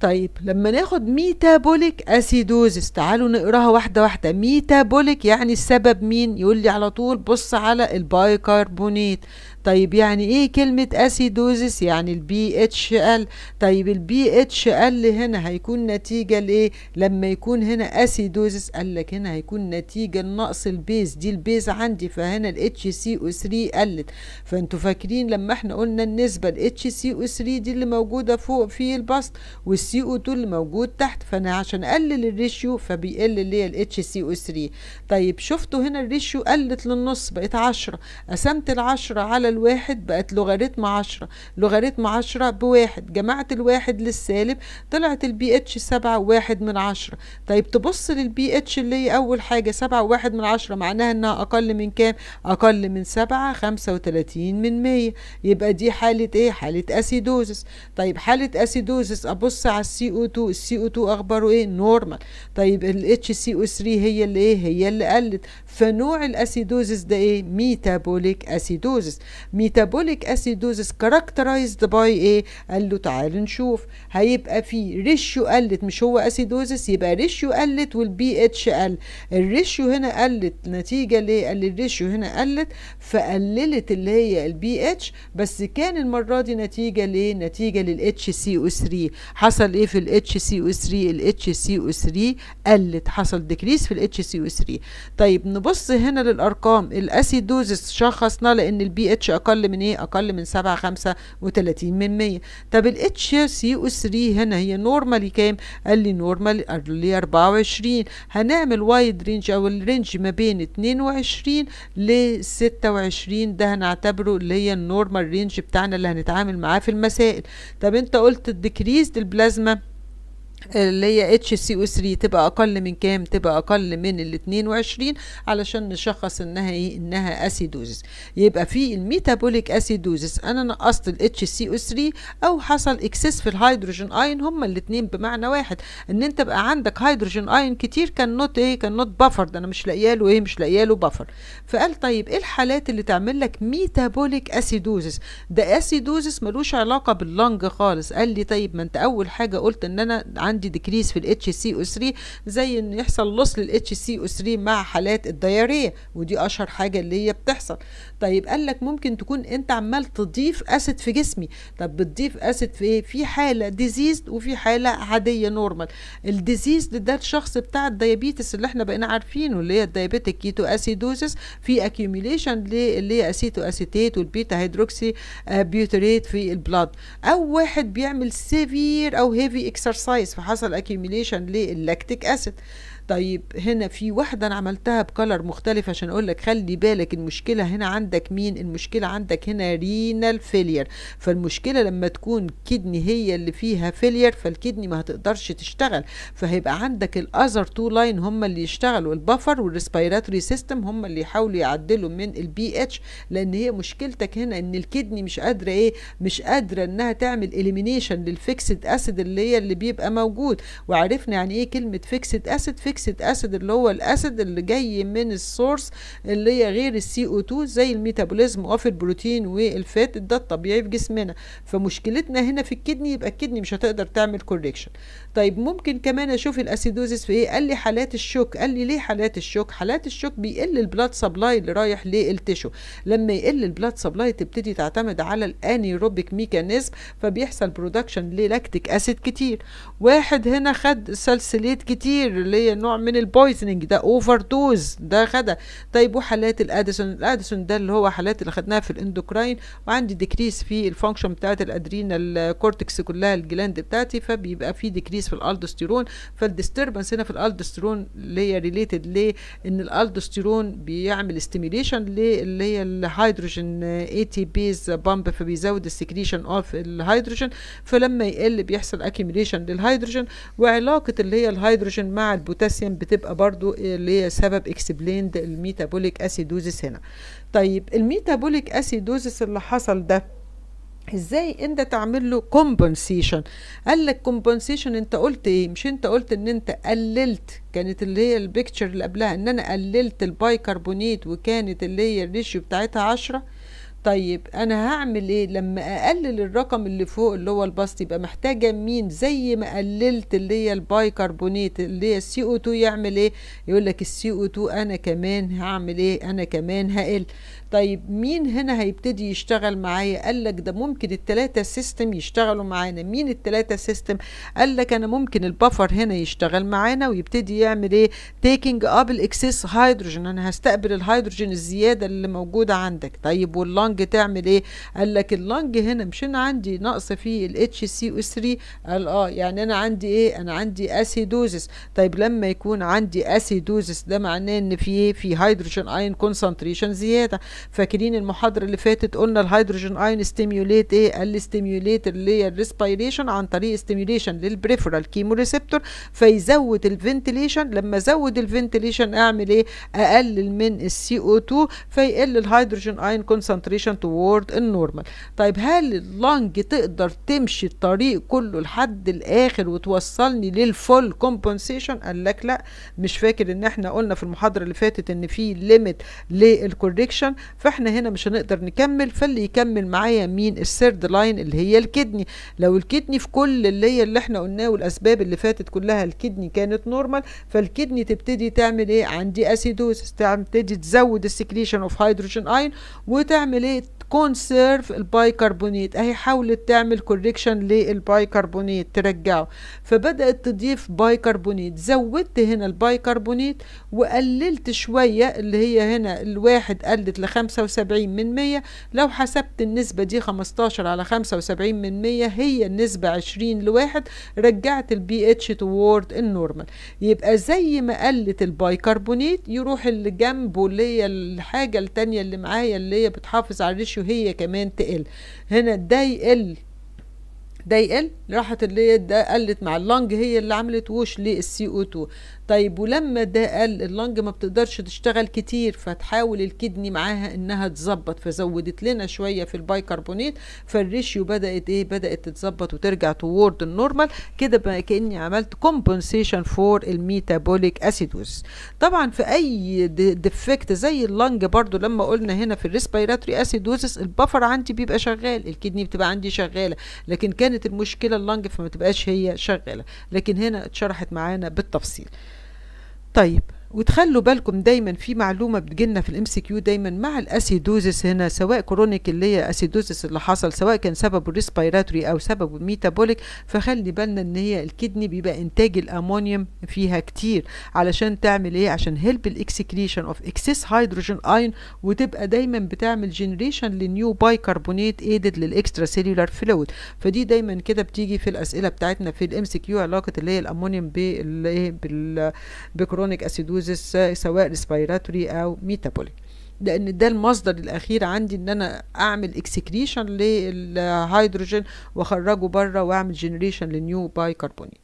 طيب لما ناخد ميتابوليك اسيدوزس تعالوا نقراها واحده واحده ميتابوليك يعني السبب مين يقول لي على طول بص على البايكربونات طيب يعني ايه كلمة اسيدوزس يعني البي اتش ال طيب البي اتش ال هنا هيكون نتيجة لايه لما يكون هنا اسيدوزس قال لك هنا هيكون نتيجة لنقص البيز دي البيز عندي فهنا الاتش سي او 3 قلت فانتوا فاكرين لما احنا قلنا النسبة الاتش سي او 3 دي اللي موجودة فوق في البسط والسي او 2 اللي موجود تحت فانا عشان اقلل الريشيو فبيقل اللي هي الاتش سي او 3 طيب شفتوا هنا الريشيو قلت للنص بقت 10 قسمت ال 10 على الواحد بقت لوغاريتم عشرة لوغاريتم عشرة بواحد جمعت الواحد للسالب طلعت البي اتش سبعة واحد من عشرة طيب تبص للبي اتش اللي هي أول حاجة سبعة واحد من عشرة معناها إنها أقل من كام؟ أقل من سبعة خمسة وتلاتين من مية يبقى دي حالة إيه؟ حالة أسيدوزس طيب حالة أسيدوزس أبص على السي او 2 السي او 2 أخباره إيه؟ نورمال طيب الاتش سي او 3 هي اللي إيه؟ هي اللي قلت فنوع الأسيدوزس ده إيه؟ ميتابوليك أسيدوزس ميتابوليك اسيدوزس كاركترايزد باي ايه قال له تعال نشوف هيبقى في ريشيو قلت مش هو اسيدوزس يبقى ريشيو قلت والبي اتش قل الريشيو هنا قلت نتيجه ليه قال الريشيو هنا قلت فقللت اللي هي البي اتش بس كان المره دي نتيجه ليه نتيجه للاتش سي او 3 حصل ايه في الاتش سي او 3 الاتش سي او 3 قلت حصل ديكريس في الاتش سي او 3 طيب نبص هنا للارقام الاسيدوزس شخصنا لان البي اتش الاتش اقل من ايه اقل من 7 35 من 100 طب الاتش سي او 3 هنا هي نورمالي كام قال لي نورمال اللي 24 هنعمل وايد رينج او الرينج ما بين 22 ل 26 ده هنعتبره اللي هي النورمال رينج بتاعنا اللي هنتعامل معاه في المسائل طب انت قلت الديكريز البلازما اللي هي اتش سي او 3 تبقى اقل من كام تبقى اقل من ال 22 علشان نشخص انها ايه انها اسيدوزس يبقى في الميتابوليك اسيدوزس انا نقصت ال اتش سي او 3 او حصل اكسس في الهيدروجين اين هما الاثنين بمعنى واحد ان انت بقى عندك هيدروجين اين كتير كان نوت ايه كان نوت بافر ده انا مش لاقيه له ايه مش لاقيه له بافر فقال طيب ايه الحالات اللي تعمل لك ميتابوليك اسيدوزس ده اسيدوزس ملوش علاقه باللنج خالص قال لي طيب ما انت اول حاجه قلت ان انا عندي ديكريس في الاتش سي او 3 زي ان يحصل لوس للاتش سي او 3 مع حالات الدياريه ودي اشهر حاجه اللي هي بتحصل طيب قال لك ممكن تكون انت عمال تضيف اسيد في جسمي طب بتضيف اسيد في ايه في حاله ديزيز وفي حاله عاديه نورمال الديزيز ده الشخص بتاع الديابيتس اللي احنا بقينا عارفينه اللي هي الديابيتيك كيتو اسيدوزس في اكيوميليشن اللي هي اسيتو اسيتيت والبيتا هيدروكسي بيوتريت في البلاد او واحد بيعمل سيفير او هيفي اكسرسايز فحصل اكيوميليشن للاكتيك اسيد طيب هنا في واحدة أنا عملتها بكلر مختلف عشان أقول لك خلي بالك المشكلة هنا عندك مين المشكلة عندك هنا رينال فيلير فالمشكلة لما تكون كدني هي اللي فيها فيلير فالكدني ما هتقدرش تشتغل فهيبقى عندك الأذر تو لاين هم اللي يشتغلوا البفر والريسبيراتوري سيستم هم اللي يحاولوا يعدلوا من البي اتش لأن هي مشكلتك هنا إن الكدني مش قادرة إيه مش قادرة إنها تعمل إليمينيشن للفيكسد أسيد اللي هي اللي بيبقى موجود وعرفنا يعني إيه كلمة فيكسد أسيد الميكسد اسيد اللي هو الاسيد اللي جاي من السورس اللي هي غير السي او 2 زي الميتابوليزم اوف البروتين والفات ده الطبيعي في جسمنا فمشكلتنا هنا في الكدني يبقى الكدني مش هتقدر تعمل كوريكشن طيب ممكن كمان اشوف الاسيدوزيس في ايه قال لي حالات الشوك قال لي ليه حالات الشوك حالات الشوك بيقل البلاد سبلاي اللي رايح للتشو لما يقل البلاد سبلاي تبتدي تعتمد على الانيروبيك ميكانيزم فبيحصل برودكشن للاكتيك اسيد كتير واحد هنا خد سلسليت كتير اللي هي نوع من البويزنج ده اوفر دوز ده خدها طيب وحالات الاديسون الاديسون ده اللي هو حالات اللي خدناها في الاندوكراين وعندي ديكريس في الفانكشن بتاعت الادرينال كورتكس كلها الجلاند بتاعتي فبيبقى في ديكريس في الالدوستيرون فالديستربنس هنا في الالدوستيرون اللي هي ريليتد ليه ان الالدوستيرون بيعمل ستيميليشن اللي هي الهيدروجين اي تي بيز بامب فبيزود السكريشن اوف الهيدروجين فلما يقل بيحصل اكيميليشن للهيدروجين وعلاقه اللي هي الهيدروجين مع البوتاسيوم بتبقى برضو اللي هي سبب اكسبليند الميتابوليك اسيدوزيس هنا طيب الميتابوليك اسيدوزيس اللي حصل ده ازاي انت تعمل له كومبنسيشن قال لك كومبنسيشن انت قلت ايه مش انت قلت ان انت قللت كانت اللي هي البيكتشر اللي قبلها ان انا قللت البايكربونيت وكانت اللي هي الريشيو بتاعتها عشرة طيب انا هعمل ايه لما اقلل الرقم اللي فوق اللي هو البسط يبقى محتاجه مين زي ما قللت اللي هي البايكربونيت اللي هي السي او تو يعمل ايه يقول لك السي او تو انا كمان هعمل ايه انا كمان هقل طيب مين هنا هيبتدي يشتغل معايا قال لك ده ممكن التلاتة سيستم يشتغلوا معانا مين التلاتة سيستم قال لك انا ممكن البفر هنا يشتغل معانا ويبتدي يعمل ايه تيكينج اب الاكسس هيدروجين انا هستقبل الهيدروجين الزيادة اللي موجودة عندك طيب واللنج تعمل ايه قال لك اللنج هنا مش انا عندي نقص فيه الاتش سي او 3 قال اه يعني انا عندي ايه انا عندي اسيدوزس طيب لما يكون عندي اسيدوزس ده معناه ان في ايه في هيدروجين اين كونسنتريشن زيادة فاكرين المحاضره اللي فاتت قلنا الهيدروجين ايون ستيميوليت ايه قال لي ستيميوليت اللي الريسبيريشن عن طريق ستيميوليشن للبريفرال كيمو ريسبتور فيزود الفنتيليشن لما ازود الفنتيليشن اعمل ايه اقلل من السي او 2 فيقل الهيدروجين ايون كونسنتريشن توورد النورمال طيب هل اللنج تقدر تمشي الطريق كله لحد الاخر وتوصلني للفول كومبنسيشن قال لك لا مش فاكر ان احنا قلنا في المحاضره اللي فاتت ان في ليميت للكوريكشن فاحنا هنا مش هنقدر نكمل فاللي يكمل معايا مين السيرد لاين اللي هي الكدني لو الكدني في كل اللي هي اللي احنا قلناه والاسباب اللي فاتت كلها الكدني كانت نورمال فالكدني تبتدي تعمل ايه عندي اسيدوز تبتدي تزود السكريشن اوف هيدروجين اين وتعمل ايه بتكونسيرف البايكربونيت اهي حاولت تعمل كوريكشن للبايكربونيت ترجعه فبدات تضيف بايكربونيت زودت هنا البايكربونيت وقللت شويه اللي هي هنا الواحد قلت ل 75 من 100 لو حسبت النسبه دي 15 على 75 من 100 هي النسبه 20 لواحد رجعت البي اتش توورد النورمال يبقى زي ما قلت البايكربونيت يروح اللي جنبه اللي هي الحاجه الثانيه اللي معايا اللي هي بتحافظ على وهي كمان تقل هنا ده يقل ده يقل راحت اللي ده قلت مع اللنج هي اللي عملت وش للسي او 2 طيب ولما ده قل اللنج ما بتقدرش تشتغل كتير فتحاول الكدني معاها انها تظبط فزودت لنا شويه في البايكربونات فالريشيو بدات ايه بدات تتظبط وترجع توورد النورمال كده بقى كاني عملت كومبنسيشن فور الميتابوليك اسيدوز طبعا في اي ديفكت زي اللنج برضو لما قلنا هنا في الريسبيراتوري اسيدوزس البفر عندي بيبقى شغال الكدني بتبقى عندي شغاله لكن كان كانت المشكلة اللنج فما تبقاش هي شغالة لكن هنا اتشرحت معانا بالتفصيل طيب وتخلوا بالكم دايما في معلومه بتجيلنا في الام سي كيو دايما مع الاسيدوزس هنا سواء كرونيك اللي هي اسيدوزس اللي حصل سواء كان سببه ريسبيراتوري او سببه ميتابوليك فخلي بالنا ان هي الكدني بيبقى انتاج الامونيوم فيها كتير علشان تعمل ايه عشان هيلب الاكسكريشن اوف اكسس هيدروجين اين وتبقى دايما بتعمل جنريشن لنيو بايكربونيت ايدد للاكسترا سيلولار فلويد فدي دايما كده بتيجي في الاسئله بتاعتنا في الام سي كيو علاقه اللي هي الامونيوم بال بكرونيك اسيدوز ديزيز سواء ريسبيراتوري او ميتابوليك لان ده المصدر الاخير عندي ان انا اعمل اكسكريشن للهيدروجين واخرجه بره واعمل جنريشن للنيو باي كربونيت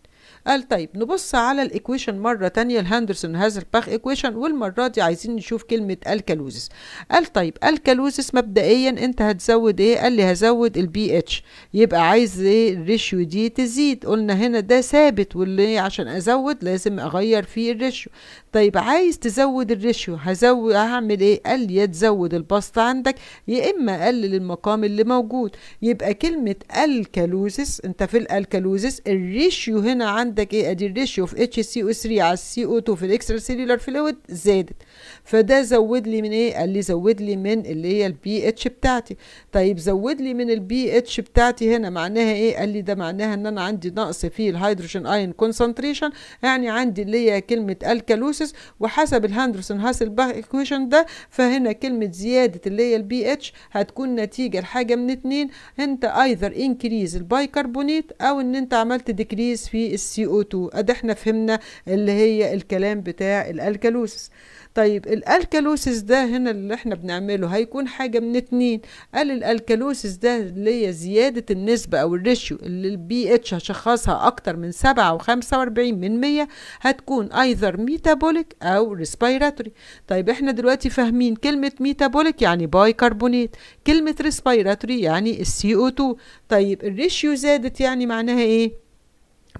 قال طيب نبص على الايكويشن مره تانية الهاندرسون هازلباخ ايكويشن والمره دي عايزين نشوف كلمه الكالوزس قال طيب الكالوزس مبدئيا انت هتزود ايه قال لي هزود البي اتش يبقى عايز ايه الريشيو دي تزيد قلنا هنا ده ثابت واللي عشان ازود لازم اغير فيه الريشيو طيب عايز تزود الريشيو هزود هعمل ايه قال يا تزود البسط عندك يا اما اقلل المقام اللي موجود يبقى كلمه الكالوزس انت في الالكالوزس الريشيو هنا عندك ايه ادي الريشيو في اتش سي او 3 على السي او 2 في الاكسترا سيلولار فلويد زادت فده زود لي من ايه قال لي زود لي من اللي هي البي اتش بتاعتي طيب زود لي من البي اتش بتاعتي هنا معناها ايه قال لي ده معناها ان انا عندي نقص في الهيدروجين اين كونسنتريشن يعني عندي اللي هي كلمه الكالوسيس وحسب الهاندرسون هاسل ايكويشن ده فهنا كلمه زياده اللي هي البي اتش هتكون نتيجه لحاجه من اتنين انت ايذر انكريز البايكربونيت او ان انت عملت ديكريز في السي او 2 ادي احنا فهمنا اللي هي الكلام بتاع الالكالوسيس طيب الالكالوسيس ده هنا اللي احنا بنعمله هيكون حاجه من اتنين قال الالكالوسيس ده اللي هي زياده النسبه او الريشيو اللي البي اتش هشخصها اكتر من 7 و45 من 100 هتكون ايذر ميتابوليك او ريسبيراتوري طيب احنا دلوقتي فاهمين كلمه ميتابوليك يعني كربونات كلمه ريسبيراتوري يعني السي او 2 طيب الريشيو زادت يعني معناها ايه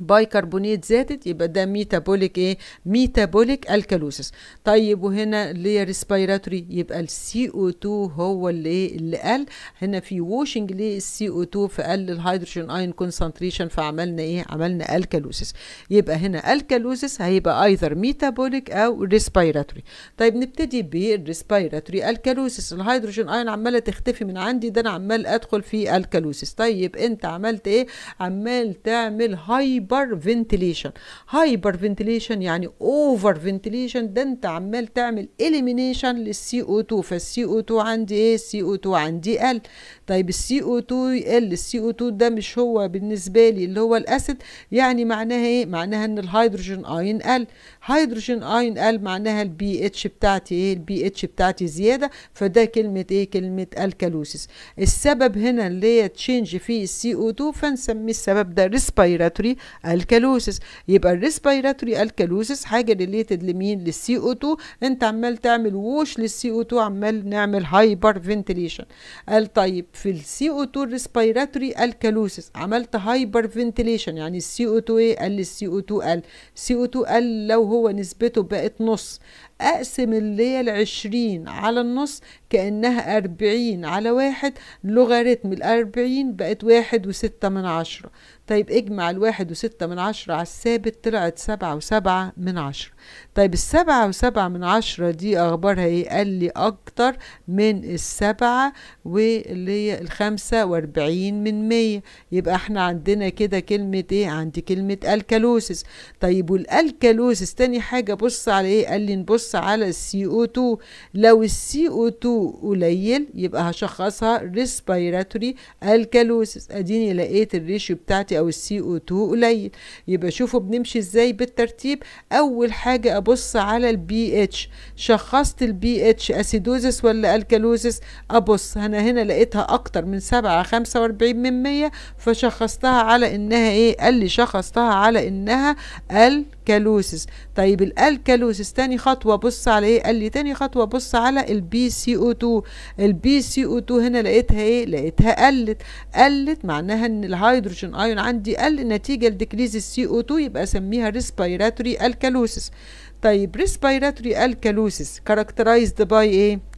بايكربونات زادت يبقى ده ميتابوليك ايه ميتابوليك الكالوسيس طيب وهنا اللي هي ريسبيراتوري يبقى السي او 2 هو اللي ايه اللي قل هنا في ووشنج للسي او 2 فقل الهيدروجين اين كونسنتريشن فعملنا ايه عملنا الكالوسيس يبقى هنا الكالوسيس هيبقى ايذر ميتابوليك او ريسبيراتوري طيب نبتدي بالريسبيراتوري الكالوسيس الهيدروجين اين عماله تختفي من عندي ده انا عمال ادخل في الكالوسيس طيب انت عملت ايه عمال تعمل هاي هايبر فنتليشن هايبر فنتليشن يعني اوفر فنتليشن ده انت عمال تعمل اليمينيشن للسي او 2 فالسي او 2 عندي ايه السي او 2 عندي ال طيب السي او 2 يقل السي او 2 ده مش هو بالنسبه لي اللي هو الاسيد يعني معناها ايه معناها ان الهيدروجين اين قل هيدروجين اين قل معناها البي اتش بتاعتي ايه البي اتش بتاعتي زياده فده كلمه ايه كلمه الكالوسيس السبب هنا اللي هي تشينج في السي او 2 فنسميه السبب ده ريسبيراتوري الكالوسيس يبقى الريسبيراتوري الكالوسيس حاجه ريليتد لمين للسي او 2 انت عمال تعمل ووش للسي او 2 عمال نعمل هايبر فنتليشن قال طيب في السي او 2 ريسبيراتوري الكالوسيس عملت هايبر فنتيليشن يعني السي او 2 ايه قل السي او 2 ال السي او 2 ال لو هو نسبته بقت نص اقسم اللي هي العشرين على النص كانها اربعين على واحد لوغاريتم الاربعين بقت واحد وستة من عشرة طيب اجمع الواحد وستة من عشرة على الثابت طلعت سبعة وسبعة من عشرة طيب السبعة وسبعة من عشرة دي أخبارها إيه قال لي أكتر من السبعة واللي هي الخمسة وأربعين من مية يبقى احنا عندنا كده كلمة إيه عندي كلمة الكالوسس طيب والألكالوسس تاني حاجة بص على إيه قال لي نبص على السي او 2 لو السي او 2 قليل يبقى هشخصها ريسبيراتوري الكالوسس اديني لقيت الريشيو بتاعتي او السي او 2 قليل يبقى شوفوا بنمشي ازاي بالترتيب اول حاجه ابص على البي اتش شخصت البي اتش اسيدوزس ولا الكالوزس ابص انا هنا لقيتها اكتر من 7 45 من 100 فشخصتها على انها ايه قال لي شخصتها على انها الكالوزس طيب الالكالوسس تاني خطوه بص على ايه قال لي تاني خطوه بص على البي سي او 2 البي سي او 2 هنا لقيتها ايه لقيتها قلت قلت معناها ان الهيدروجين ايون عندي قل نتيجه لديكريز السي او 2 يبقى اسميها ريسبيراتوري الكالوسيس طيب ريسبيراتوري الكالوسيس كاركترايزد باي ايه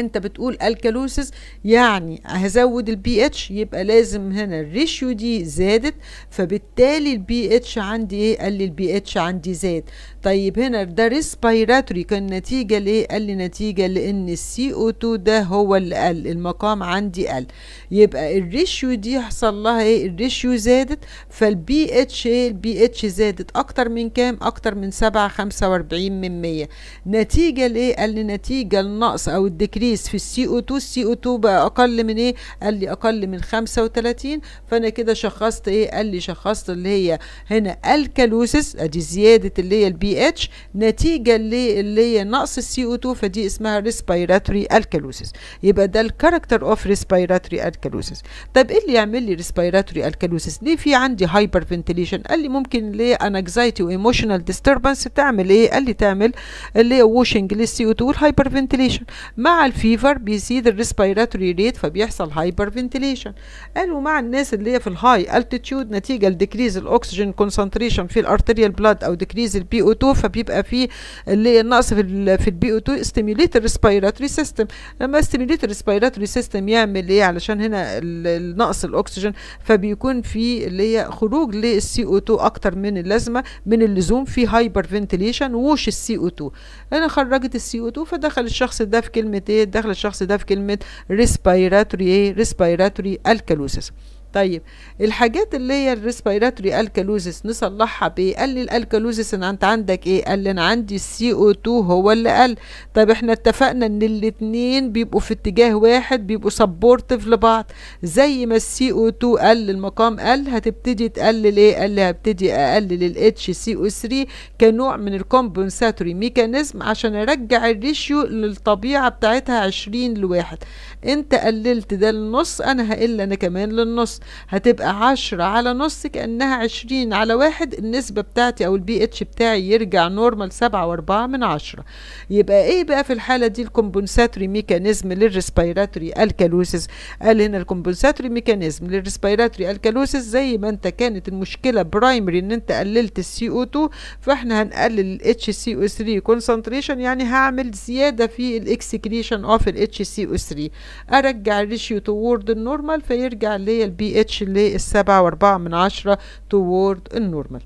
انت بتقول الكالوسيس يعني هزود البي اتش يبقى لازم هنا الريشيو دي زادت فبالتالي البي اتش عندي ايه قال لي البي اتش عندي زاد طيب هنا ده ريسبيراتوري كان نتيجه ليه قال لي نتيجه لان السي او 2 ده هو اللي قل المقام عندي قل يبقى الريشيو دي حصل لها ايه الريشيو زادت فالبي اتش ايه البي اتش زادت اكتر من كام اكتر من 7 45 من 100 نتيجه لايه قال لي نتيجه النقص او الديكري انكريس في السي او 2 السي او 2 بقى اقل من ايه قال لي اقل من 35 فانا كده شخصت ايه قال لي شخصت اللي هي هنا الكالوسيس ادي زياده اللي هي البي اتش نتيجه اللي اللي هي نقص السي او 2 فدي اسمها ريسبيراتوري الكالوسيس يبقى ده الكاركتر اوف ريسبيراتوري الكالوسيس طب ايه اللي يعمل لي ريسبيراتوري الكالوسيس ليه في عندي هايبر فنتيليشن قال لي ممكن هي انكزايتي وايموشنال ديستربنس تعمل ايه قال لي تعمل اللي هي ووشنج للسي او 2 والهايبر فنتيليشن مع مع الفيفر بيزيد الريسبيراتوري ريت فبيحصل هايبر فنتيليشن قالوا مع الناس اللي هي في الهاي التيتيود نتيجه لديكريز الاكسجين كونسنتريشن في الارتيريال بلاد او ديكريز البي او 2 فبيبقى في اللي النقص في في البي او 2 ستيميليت الريسبيراتوري سيستم لما ستيميليت الريسبيراتوري سيستم يعمل ايه علشان هنا النقص الاكسجين فبيكون في اللي هي خروج للسي او 2 اكتر من اللازمه من اللزوم في هايبر فنتيليشن ووش السي او 2 هنا خرجت السي او 2 فدخل الشخص ده في كلمه التحتيه دخل الشخص ده في كلمه ريسبيراتوري ايه ريسبيراتوري الكالوسيس طيب الحاجات اللي هي الريسبيراتوري الكالوزس نصلحها بايه قال لي الالكالوزس ان انت عندك ايه قال لي انا عندي السي او 2 هو اللي قال طب احنا اتفقنا ان الاتنين بيبقوا في اتجاه واحد بيبقوا سبورتيف لبعض زي ما السي او 2 قل المقام قل هتبتدي تقلل ايه قال لي هبتدي اقلل الاتش سي او 3 كنوع من الكومبنساتوري ميكانيزم عشان ارجع الريشيو للطبيعه بتاعتها 20 لواحد انت قللت ده للنص انا هقل انا كمان للنص هتبقى عشرة على نص كأنها عشرين على واحد النسبة بتاعتي أو البي اتش بتاعي يرجع نورمال سبعة وأربعة من عشرة يبقى إيه بقى في الحالة دي الكمبنساتوري ميكانيزم للريسبيراتوري الكالوسيس قال هنا الكمبنساتوري ميكانيزم للريسبيراتوري الكالوسيس زي ما أنت كانت المشكلة برايمري إن أنت قللت السي او 2 فإحنا هنقلل الاتش سي او 3 كونسنتريشن يعني هعمل زيادة في الاكسكريشن أوف الاتش سي او 3 أرجع الريشيو توورد النورمال فيرجع ليا البي اتش اللي السبعة واربعة من عشرة toward النورمال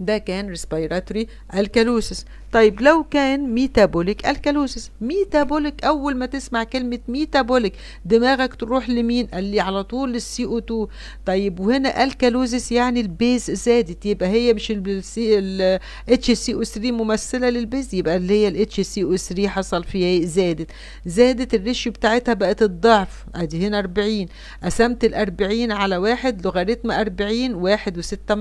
ده كان respiratory alkalosis طيب لو كان ميتابوليك الكالوسيس ميتابوليك اول ما تسمع كلمه ميتابوليك دماغك تروح لمين قال لي على طول للسي او 2 طيب وهنا الكالوسيس يعني البيز زادت يبقى هي مش الاتش سي او 3 ممثله للبيز يبقى اللي هي الاتش سي او 3 حصل فيها إيه؟ زادت زادت الريشيو بتاعتها بقت الضعف ادي هنا 40 قسمت ال 40 على واحد لوغاريتم 40 1.6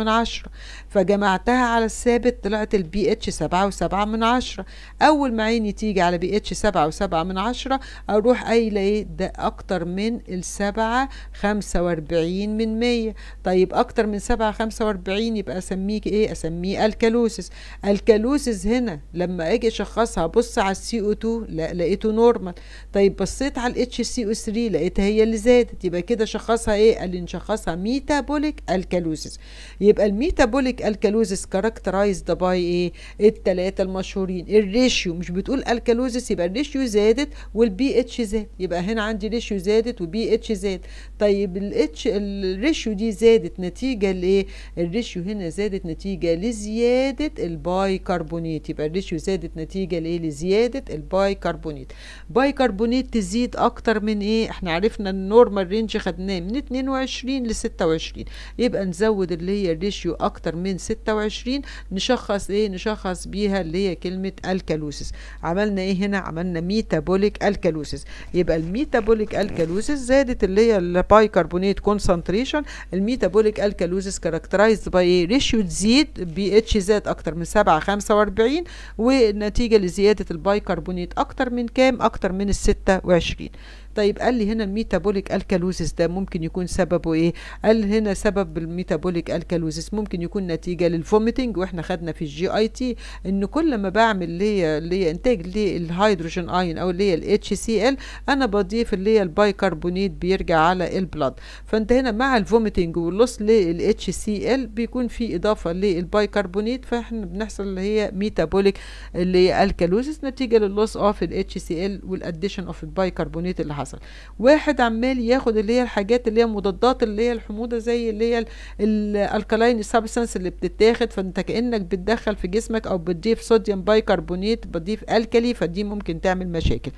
فجمعتها على الثابت طلعت البي اتش 7.7 من عشرة أول ما عيني تيجي على بي اتش سبعة وسبعة من عشرة أروح قايلة إيه ده أكتر من السبعة خمسة وأربعين من مية طيب أكتر من سبعة خمسة وأربعين يبقى أسميك إيه أسميه الكالوسيس الكالوسيس هنا لما أجي أشخصها بص على السي او 2 لا لقيته نورمال طيب بصيت على الاتش سي او 3 لقيتها هي اللي زادت يبقى كده شخصها إيه قال لي نشخصها ميتابوليك الكالوسيس يبقى الميتابوليك الكالوسيس كاركترايزد باي إيه التلاتة المشهورين الريشيو مش بتقول الكالوزس يبقى الريشيو زادت والبي اتش زاد يبقى هنا عندي ريشيو زادت وبي اتش زاد طيب الاتش الريشيو دي زادت نتيجه لايه الريشيو هنا زادت نتيجه لزياده الباي كربونيت يبقى الريشيو زادت نتيجه لايه لزياده الباي كربونيت باي كربونيت تزيد اكتر من ايه احنا عرفنا النورمال رينج خدناه من 22 ل 26 يبقى نزود اللي هي الريشيو اكتر من 26 نشخص ايه نشخص بيها اللي هي كلمة الكالوسيس عملنا ايه هنا عملنا ميتابوليك الكالوسيس يبقى الميتابوليك الكالوسيس زادت اللي هي البايكربونات كونسنتريشن الميتابوليك الكالوسيس كاركترايزد باي ريشيو تزيد بي اتش زاد اكتر من 7 45 ونتيجة لزيادة البايكربونات اكتر من كام اكتر من ال 26 طيب قال لي هنا الميتابوليك الكالوزيس ده ممكن يكون سببه ايه قال هنا سبب الميتابوليك الكالوزيس ممكن يكون نتيجه للفوميتنج واحنا خدنا في الجي اي تي ان كل ما بعمل ليا هي انتاج للهيدروجين اين او اللي هي الاتش سي ال انا بضيف اللي هي البايكربونيت بيرجع على البلد فانت هنا مع الفوميتنج واللص للاتش سي ال بيكون في اضافه للبايكربونيت فاحنا بنحصل اللي هي ميتابوليك اللي هي الكالوزيس نتيجه لللص اوف الاتش سي ال والاديشن اوف البايكربونيت اللي حصل واحد عمال ياخد اللي هي الحاجات اللي هي مضادات اللي هي الحموضه زي اللي هي الالكالين سابستنس اللي بتتاخد فانت كانك بتدخل في جسمك او بتضيف صوديوم بايكربونات بتضيف الكالي فدي ممكن تعمل مشاكل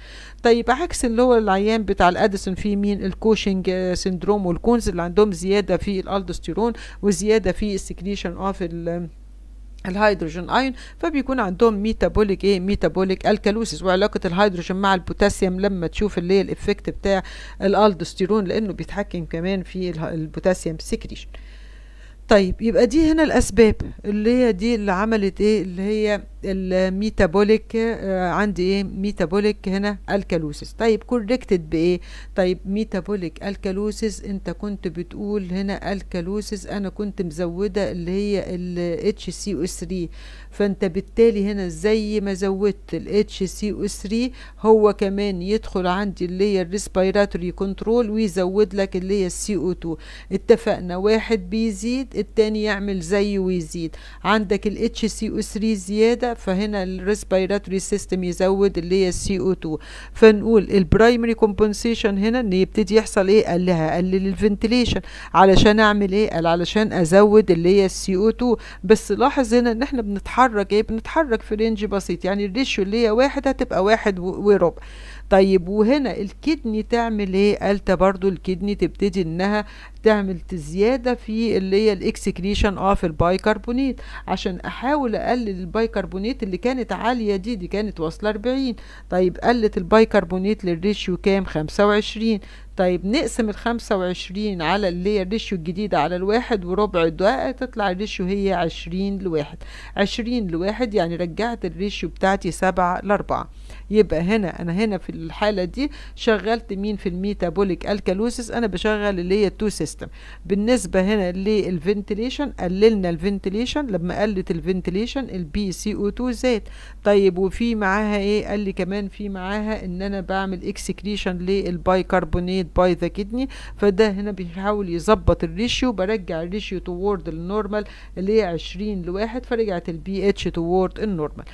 طيب عكس اللي هو العيان بتاع الاديسون في مين الكوشنج سندروم والكونز اللي عندهم زياده في الالدوستيرون وزياده في السكريشن اوف الهيدروجين ايون فبيكون عندهم ميتابوليك ايه ميتابوليك الكالوسيس وعلاقه الهيدروجين مع البوتاسيوم لما تشوف اللي هي الافكت بتاع الالدوستيرون لانه بيتحكم كمان في البوتاسيوم سكريشن طيب يبقى دي هنا الاسباب اللي هي دي اللي عملت ايه اللي هي الميتابوليك آه، عندي ايه ميتابوليك هنا الكالوسيس طيب كوركتد بايه طيب ميتابوليك الكالوسيس انت كنت بتقول هنا الكالوسيس انا كنت مزوده اللي هي ال HCO3 فانت بالتالي هنا زي ما زودت ال HCO3 هو كمان يدخل عندي اللي هي الريسبيراتوري كنترول ويزود لك اللي هي CO2 اتفقنا واحد بيزيد التاني يعمل زيه ويزيد عندك ال HCO3 زياده فهنا الريسبيراتوري سيستم يزود اللي هي السي او 2 فنقول البرايمري كومبنسيشن هنا ان يبتدي يحصل ايه قال لها اقلل الفنتليشن علشان اعمل ايه قال علشان ازود اللي هي السي او 2 بس لاحظ هنا ان احنا بنتحرك ايه بنتحرك في رينج بسيط يعني الريشيو اللي هي واحد هتبقى واحد وربع طيب وهنا الكدني تعمل ايه قالت برضو الكدني تبتدي انها تعمل زياده في اللي هي الاكسكريشن اوف البايكربونات عشان احاول اقلل البايكربونات اللي كانت عاليه دي دي كانت واصله 40 طيب قلت البايكربونات للريشيو كام 25 طيب نقسم ال 25 على اللي هي الريشيو الجديدة على الواحد وربع ده تطلع الريشيو هي 20 لواحد 20 لواحد يعني رجعت الريشيو بتاعتي 7 ل 4 يبقى هنا انا هنا في الحاله دي شغلت مين في الميتابوليك الكالوسيس انا بشغل اللي هي التو سيستم بالنسبه هنا للفنتليشن قللنا الفنتليشن لما قلت الفنتليشن البي سي او 2 زاد طيب وفي معاها ايه قال لي كمان في معاها ان انا بعمل اكسكريشن للبايكربونات باي ذا كدني فده هنا بيحاول يظبط الريشيو برجع الريشيو توورد النورمال اللي هي 20 لواحد فرجعت البي اتش توورد النورمال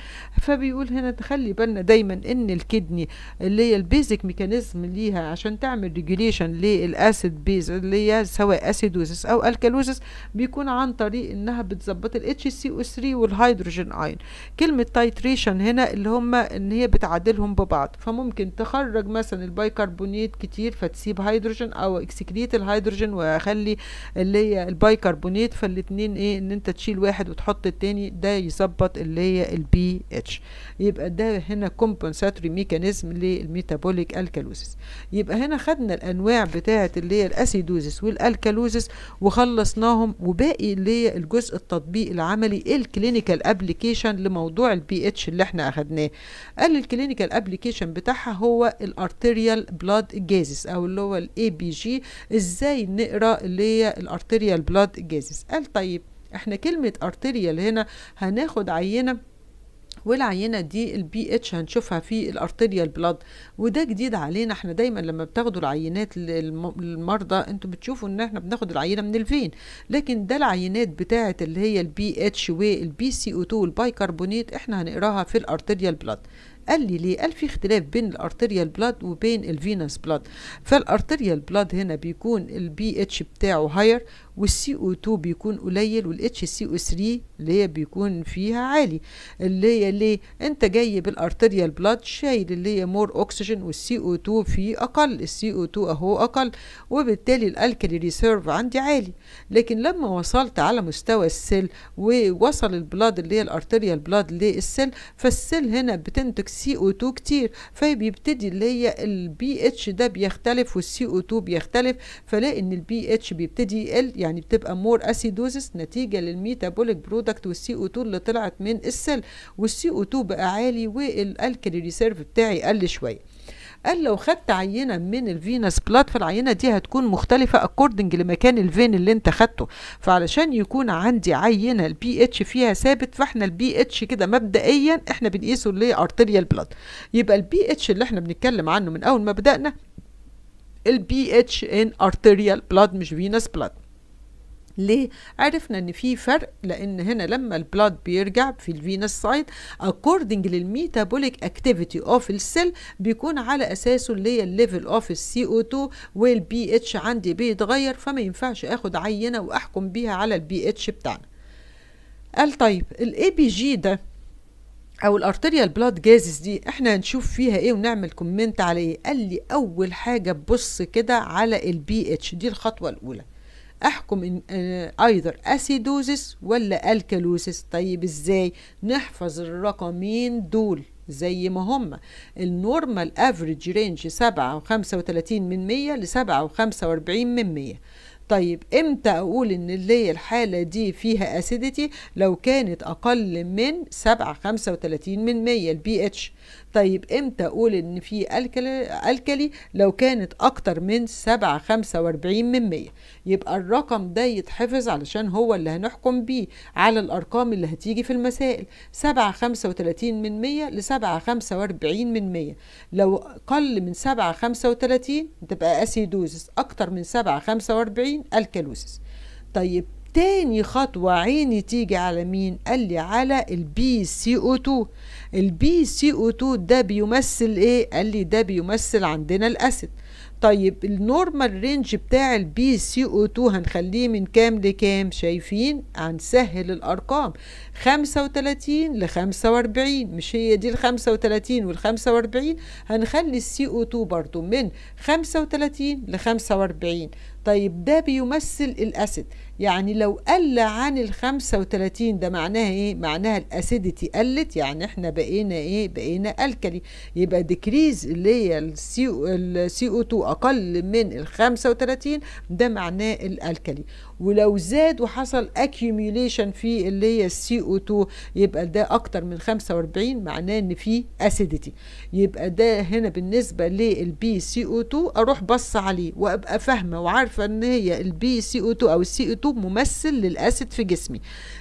فبيقول هنا تخلي بالنا دايما ان الكدني اللي هي البيزك ميكانيزم ليها عشان تعمل ريجوليشن للاسيد بيز اللي هي سواء اسيدوزس او الكالوزس بيكون عن طريق انها بتظبط الاتش سي او 3 والهيدروجين اين كلمه تايتريشن هنا اللي هم ان هي بتعادلهم ببعض فممكن تخرج مثلا البيكربونات كتير فتسيب هيدروجين او اكسكريت الهيدروجين واخلي اللي هي البيكربونات فالاثنين ايه ان انت تشيل واحد وتحط الثاني ده يظبط اللي هي البي اتش يبقى ده هنا كومبون كومبنساتوري ميكانيزم للميتابوليك الكالوزيس يبقى هنا خدنا الانواع بتاعه اللي هي الاسيدوزيس والالكالوزيس وخلصناهم وباقي اللي هي الجزء التطبيق العملي الكلينيكال ابلكيشن لموضوع البي اتش اللي احنا اخدناه قال الكلينيكال ابلكيشن بتاعها هو الارتيريال بلاد جيزس او اللي هو الاي بي جي ازاي نقرا اللي هي الارتيريال بلاد جيزس قال طيب احنا كلمه ارتيريال هنا هناخد عينه والعينه دي البي اتش هنشوفها في الارتيريال بلاد وده جديد علينا احنا دايما لما بتاخدوا العينات للمرضى انتوا بتشوفوا ان احنا بناخد العينه من الفين لكن ده العينات بتاعه اللي هي البي اتش والبي سي او 2 والبايكربونات احنا هنقراها في الارتيريال بلاد قال لي ليه قال في اختلاف بين الارتيريال بلاد وبين الفينس بلاد فالارتيريال بلاد هنا بيكون البي اتش بتاعه هاير والسي او 2 بيكون قليل والاتش سي او 3 اللي هي بيكون فيها عالي اللي هي ليه انت جاي بالارتيريال بلاد شايل اللي هي مور اوكسجين والسي او 2 فيه اقل السي او 2 اهو اقل وبالتالي الالكالي ريسيرف عندي عالي لكن لما وصلت على مستوى السيل ووصل البلاد اللي هي الارتيريال بلاد للسيل فالسيل هنا بتنتج سي او 2 كتير فبيبتدي اللي هي البي اتش ده بيختلف والسي او 2 بيختلف فلاقي ان البي اتش بيبتدي يقل يعني بتبقى مور اسيدوزس نتيجه للميتابوليك برودكت والسي او 2 اللي طلعت من السيل والسي او 2 بقى عالي والالكالي ريسيرف بتاعي قل شويه قال لو خدت عينه من الفينس بلاد فالعينه دي هتكون مختلفه اكوردنج لمكان الفين اللي انت خدته فعلشان يكون عندي عينه البي اتش فيها ثابت فاحنا البي اتش كده مبدئيا احنا بنقيسه اللي ارتريال بلاد يبقى البي اتش اللي احنا بنتكلم عنه من اول ما بدانا البي اتش ان ارتريال بلاد مش فينس بلاد ليه؟ عرفنا ان في فرق لان هنا لما البلاد بيرجع في الفينس سايد اكوردنج للميتابوليك اكتيفيتي اوف السيل بيكون على اساسه اللي هي الليفل اوف السي او 2 والبي اتش عندي بيتغير فما ينفعش اخد عينه واحكم بيها على البي اتش بتاعنا. قال طيب الاي بي جي ده او الارتيريال بلاد جازز دي احنا هنشوف فيها ايه ونعمل كومنت على ايه قال لي اول حاجه بص كده على البي اتش دي الخطوه الاولى احكم آه، ايذر اسيدوزس ولا الكالوزس طيب ازاي نحفظ الرقمين دول زي ما هما النورمال افريج رينج سبعة وخمسة وتلاتين من مية لسبعة وخمسة واربعين من مية طيب امتى اقول ان اللي الحالة دي فيها اسيدتي لو كانت اقل من سبعة خمسة وتلاتين من مية البي اتش طيب امتى اقول ان في الكلي, الكلي لو كانت اكتر من 7 45 من 100 يبقى الرقم ده يتحفظ علشان هو اللي هنحكم بيه على الارقام اللي هتيجي في المسائل 7 35 من 100 ل 7 45 من 100 لو قل من 7 35 تبقى اسيدوزس اكتر من 7 45 الكالوزس طيب تاني خطوة عيني تيجي على مين؟ قال لي على البي سي او 2 البي سي او 2 ده بيمثل ايه قال لي ده بيمثل عندنا الاسيد طيب النورمال رينج بتاع البي سي او 2 هنخليه من كام لكام شايفين هنسهل الارقام 35 ل 45 مش هي دي ال 35 وال 45 هنخلي السي او 2 برضو من 35 ل 45 طيب ده بيمثل الاسيد يعني لو قل عن ال 35 ده معناها ايه معناها الاسيديتي قلت يعني احنا بقينا ايه بقينا الكلي يبقى ديكريز اللي هي السي او 2 اقل من ال 35 ده معناه الالكلي ولو زاد وحصل اكيوميوليشن في اللي هي السي او 2 يبقى ده اكتر من 45 معناه ان في اسيديتي يبقى ده هنا بالنسبه للبي سي او 2 اروح بص عليه وابقى فاهمه وعارفه ان هي البي سي او 2 او السي او 2 ممثل للاسيد في جسمي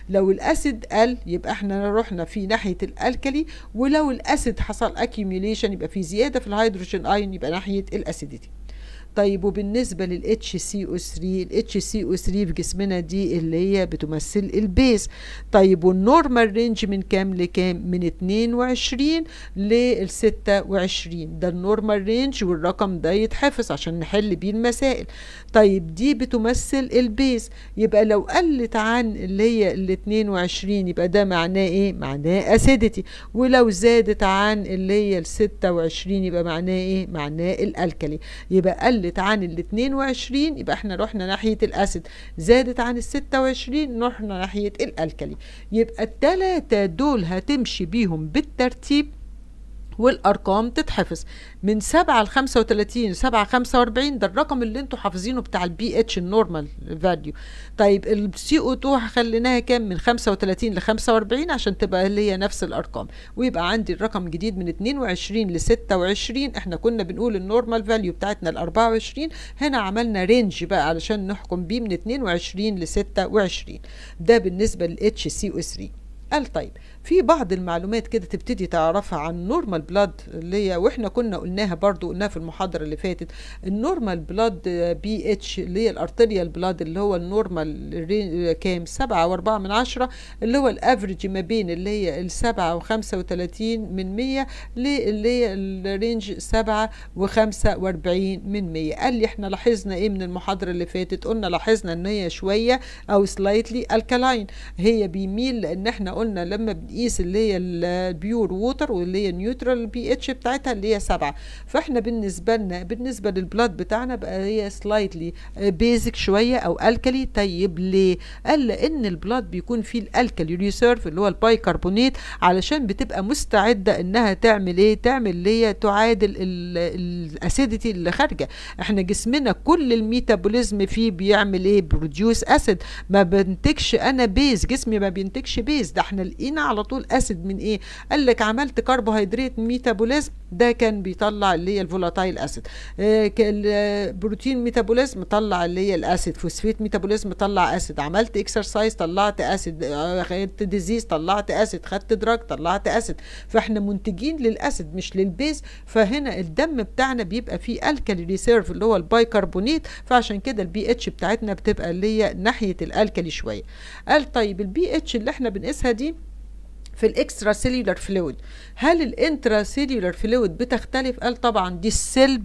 لو الاسيد قل يبقى احنا رحنا في ناحيه الالكلي ولو الاسيد حصل اكيوميليشن يبقى في زياده في الهيدروجين ايون يبقى ناحيه الاسيديتي طيب وبالنسبه لل hco 3 ال hco 3 في جسمنا دي اللي هي بتمثل البيس طيب والنورمال رينج من كام لكام من 22 لل 26 ده النورمال رينج والرقم ده يتحفظ عشان نحل بيه المسائل طيب دي بتمثل البيس يبقى لو قلت عن اللي هي ال 22 يبقى ده معناه ايه معناه اسيديتي ولو زادت عن اللي هي ال 26 يبقى معناه ايه معناه الالكلي يبقى قلت عن ال 22 يبقى احنا رحنا ناحية الأسيد زادت عن ال 26 رحنا ناحية الالكالي يبقى التلاتة دول هتمشي بيهم بالترتيب والارقام تتحفظ من 7 ل 35 7 45 ده الرقم اللي انتوا حافظينه بتاع البي اتش النورمال فاليو طيب السي او 2 خليناها كام من 35 ل 45 عشان تبقى اللي هي نفس الارقام ويبقى عندي الرقم جديد من 22 ل 26 احنا كنا بنقول النورمال فاليو بتاعتنا ال 24 هنا عملنا رينج بقى علشان نحكم بيه من 22 ل 26 ده بالنسبه للاتش سي او 3 قال طيب في بعض المعلومات كده تبتدي تعرفها عن النورمال بلاد اللي هي واحنا كنا قلناها برضو قلناها في المحاضره اللي فاتت النورمال بلاد بي اتش اللي هي الارتيريال بلاد اللي هو النورمال كام سبعة واربعة من عشرة اللي هو الافريج ما بين اللي هي السبعة وخمسة وتلاتين من مية اللي هي الرينج سبعة وخمسة واربعين من مية قال لي احنا لاحظنا ايه من المحاضرة اللي فاتت قلنا لاحظنا ان هي شوية او سلايتلي الكالاين هي بيميل لان احنا قلنا لما بنقيس اللي هي البيور ووتر واللي هي النيوترال بي اتش بتاعتها اللي هي سبعة فاحنا بالنسبة لنا بالنسبة للبلاد بتاعنا بقى هي سلايتلي آه، بيزك شوية او الكالي طيب ليه؟ قال لان البلاد بيكون فيه الالكالي ريسيرف اللي هو البايكربونيت علشان بتبقى مستعدة انها تعمل ايه؟ تعمل اللي هي تعادل الاسيديتي اللي خارجة احنا جسمنا كل الميتابوليزم فيه بيعمل ايه؟ بروديوس اسيد ما بنتجش انا بيز جسمي ما بينتجش بيز ده احنا لقينا على على طول اسيد من ايه قال لك عملت كربوهيدرات ميتابوليزم ده كان بيطلع اللي هي الفولاتايل اسيد البروتين آه، آه، ميتابوليزم طلع اللي هي الاسيد فوسفيت ميتابوليزم طلع اسيد عملت اكسرسايز آه، طلعت اسيد خدت ديزيز طلعت اسيد خدت دراج طلعت اسيد فاحنا منتجين للاسيد مش للبيز فهنا الدم بتاعنا بيبقى فيه الكالي ريسيرف اللي هو البايكربونيت فعشان كده البي اتش بتاعتنا بتبقى اللي هي ناحيه الالكالي شويه قال طيب البي اتش اللي احنا بنقيسها دي في الاكسترا سيلولار فلويد هل الانترا سيلولار فلويد بتختلف قال طبعا دي السيل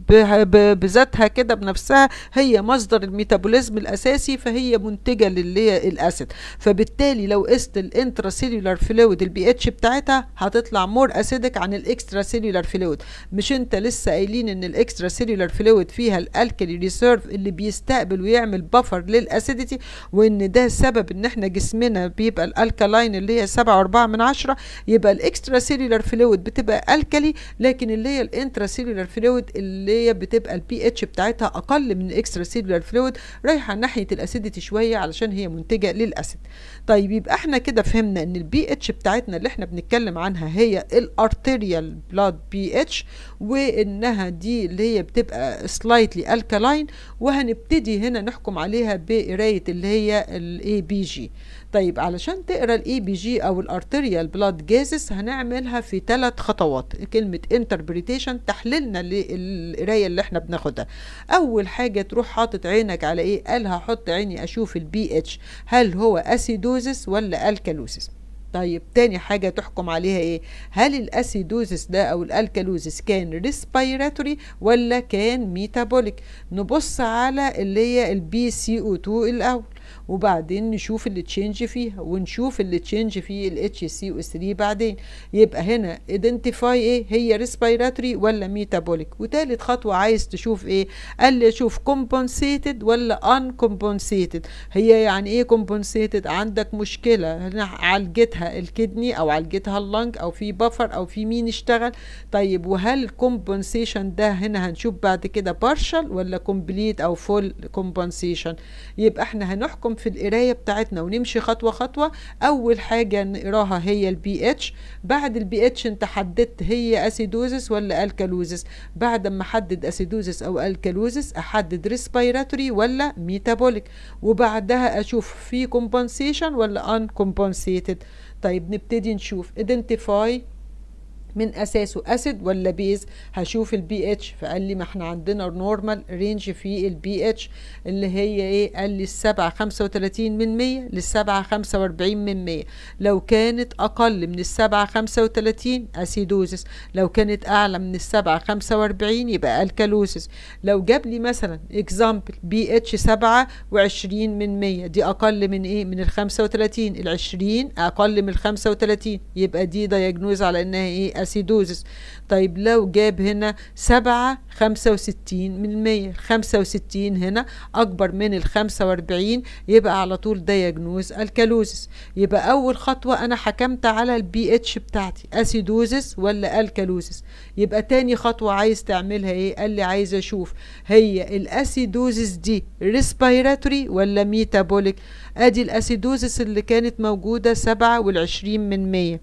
بذاتها كده بنفسها هي مصدر الميتابوليزم الاساسي فهي منتجه للي هي الاسيد فبالتالي لو قست الانترا سيلولار فلويد البي اتش بتاعتها هتطلع مور اسيدك عن الاكسترا سيلولار فلويد مش انت لسه قايلين ان الاكسترا سيلولار فلويد فيها الالكالي ريسيرف اللي بيستقبل ويعمل بفر للاسيديتي وان ده سبب ان احنا جسمنا بيبقى الالكالاين اللي هي 7.4 من 10 10 يبقى الاكسترا سيلولار فلويد بتبقى الكالي لكن اللي هي الانترا سيلولار فلويد اللي هي بتبقى البي اتش بتاعتها اقل من الاكسترا سيلولار فلويد رايحه ناحيه الاسيديتي شويه علشان هي منتجه للاسيد طيب يبقى احنا كده فهمنا ان البي اتش بتاعتنا اللي احنا بنتكلم عنها هي الارتيريال بلاد بي اتش وانها دي اللي هي بتبقى سلايتلي الكالاين وهنبتدي هنا نحكم عليها بقرايه اللي هي الاي بي جي طيب علشان تقرا الاي بي e جي او الارتيريال بلاد جازس هنعملها في ثلاث خطوات كلمه انتربريتيشن تحليلنا للقرايه اللي احنا بناخدها اول حاجه تروح حاطط عينك على ايه قال هحط عيني اشوف البي اتش هل هو اسيدوزس ولا الكالوزس طيب تاني حاجة تحكم عليها ايه هل الاسيدوزس ده او الالكالوزس كان ريسبيراتوري ولا كان ميتابوليك نبص على اللي هي البي سي او 2 الاول وبعدين نشوف اللي تشينج فيها ونشوف اللي تشينج فيه الاتش سي او 3 بعدين يبقى هنا ايدنتيفاي ايه هي ريسبيراتوري ولا ميتابوليك وتالت خطوه عايز تشوف ايه قال لي اشوف كومبنسيتد ولا ان كومبنسيتد هي يعني ايه كومبنسيتد عندك مشكله هنا عالجتها الكدني او عالجتها اللنج او في بفر او في مين اشتغل طيب وهل الكومبنسيشن ده هنا هنشوف بعد كده بارشل ولا كومبليت او فول كومبنسيشن يبقى احنا هنحكم في القرايه بتاعتنا ونمشي خطوه خطوه اول حاجه نقراها هي البي اتش بعد البي اتش انت حددت هي اسيدوزس ولا الكالوزس بعد ما احدد اسيدوزس او الكالوزس احدد ريسبيراتوري ولا ميتابوليك وبعدها اشوف في كومبنسيشن ولا ان كومبنسيتد طيب نبتدي نشوف ايدنتيفاي من اساسه اسيد ولا بيز هشوف البي اتش فقال لي ما احنا عندنا نورمال رينج في البي اتش اللي هي ايه قال لي السبعة 35 من 100 للسبعة 45 من 100 لو كانت اقل من السبعة 35 اسيدوزس لو كانت اعلى من السبعة 45 يبقى الكالوزس لو جاب لي مثلا اكزامبل بي اتش 7 و من 100 دي اقل من ايه من ال 35 ال 20 اقل من ال 35 يبقى دي دايجنوز على انها ايه أسيدوزس طيب لو جاب هنا سبعة خمسة وستين من المية خمسة وستين هنا أكبر من الخمسة وأربعين يبقى على طول دياجنوز الكالوزس يبقى أول خطوة أنا حكمت على البي اتش بتاعتي أسيدوزس ولا الكالوزس يبقى تاني خطوة عايز تعملها إيه قال لي عايز أشوف هي الأسيدوزس دي ريسبيراتوري ولا ميتابوليك أدي الأسيدوزس اللي كانت موجودة سبعة والعشرين من مية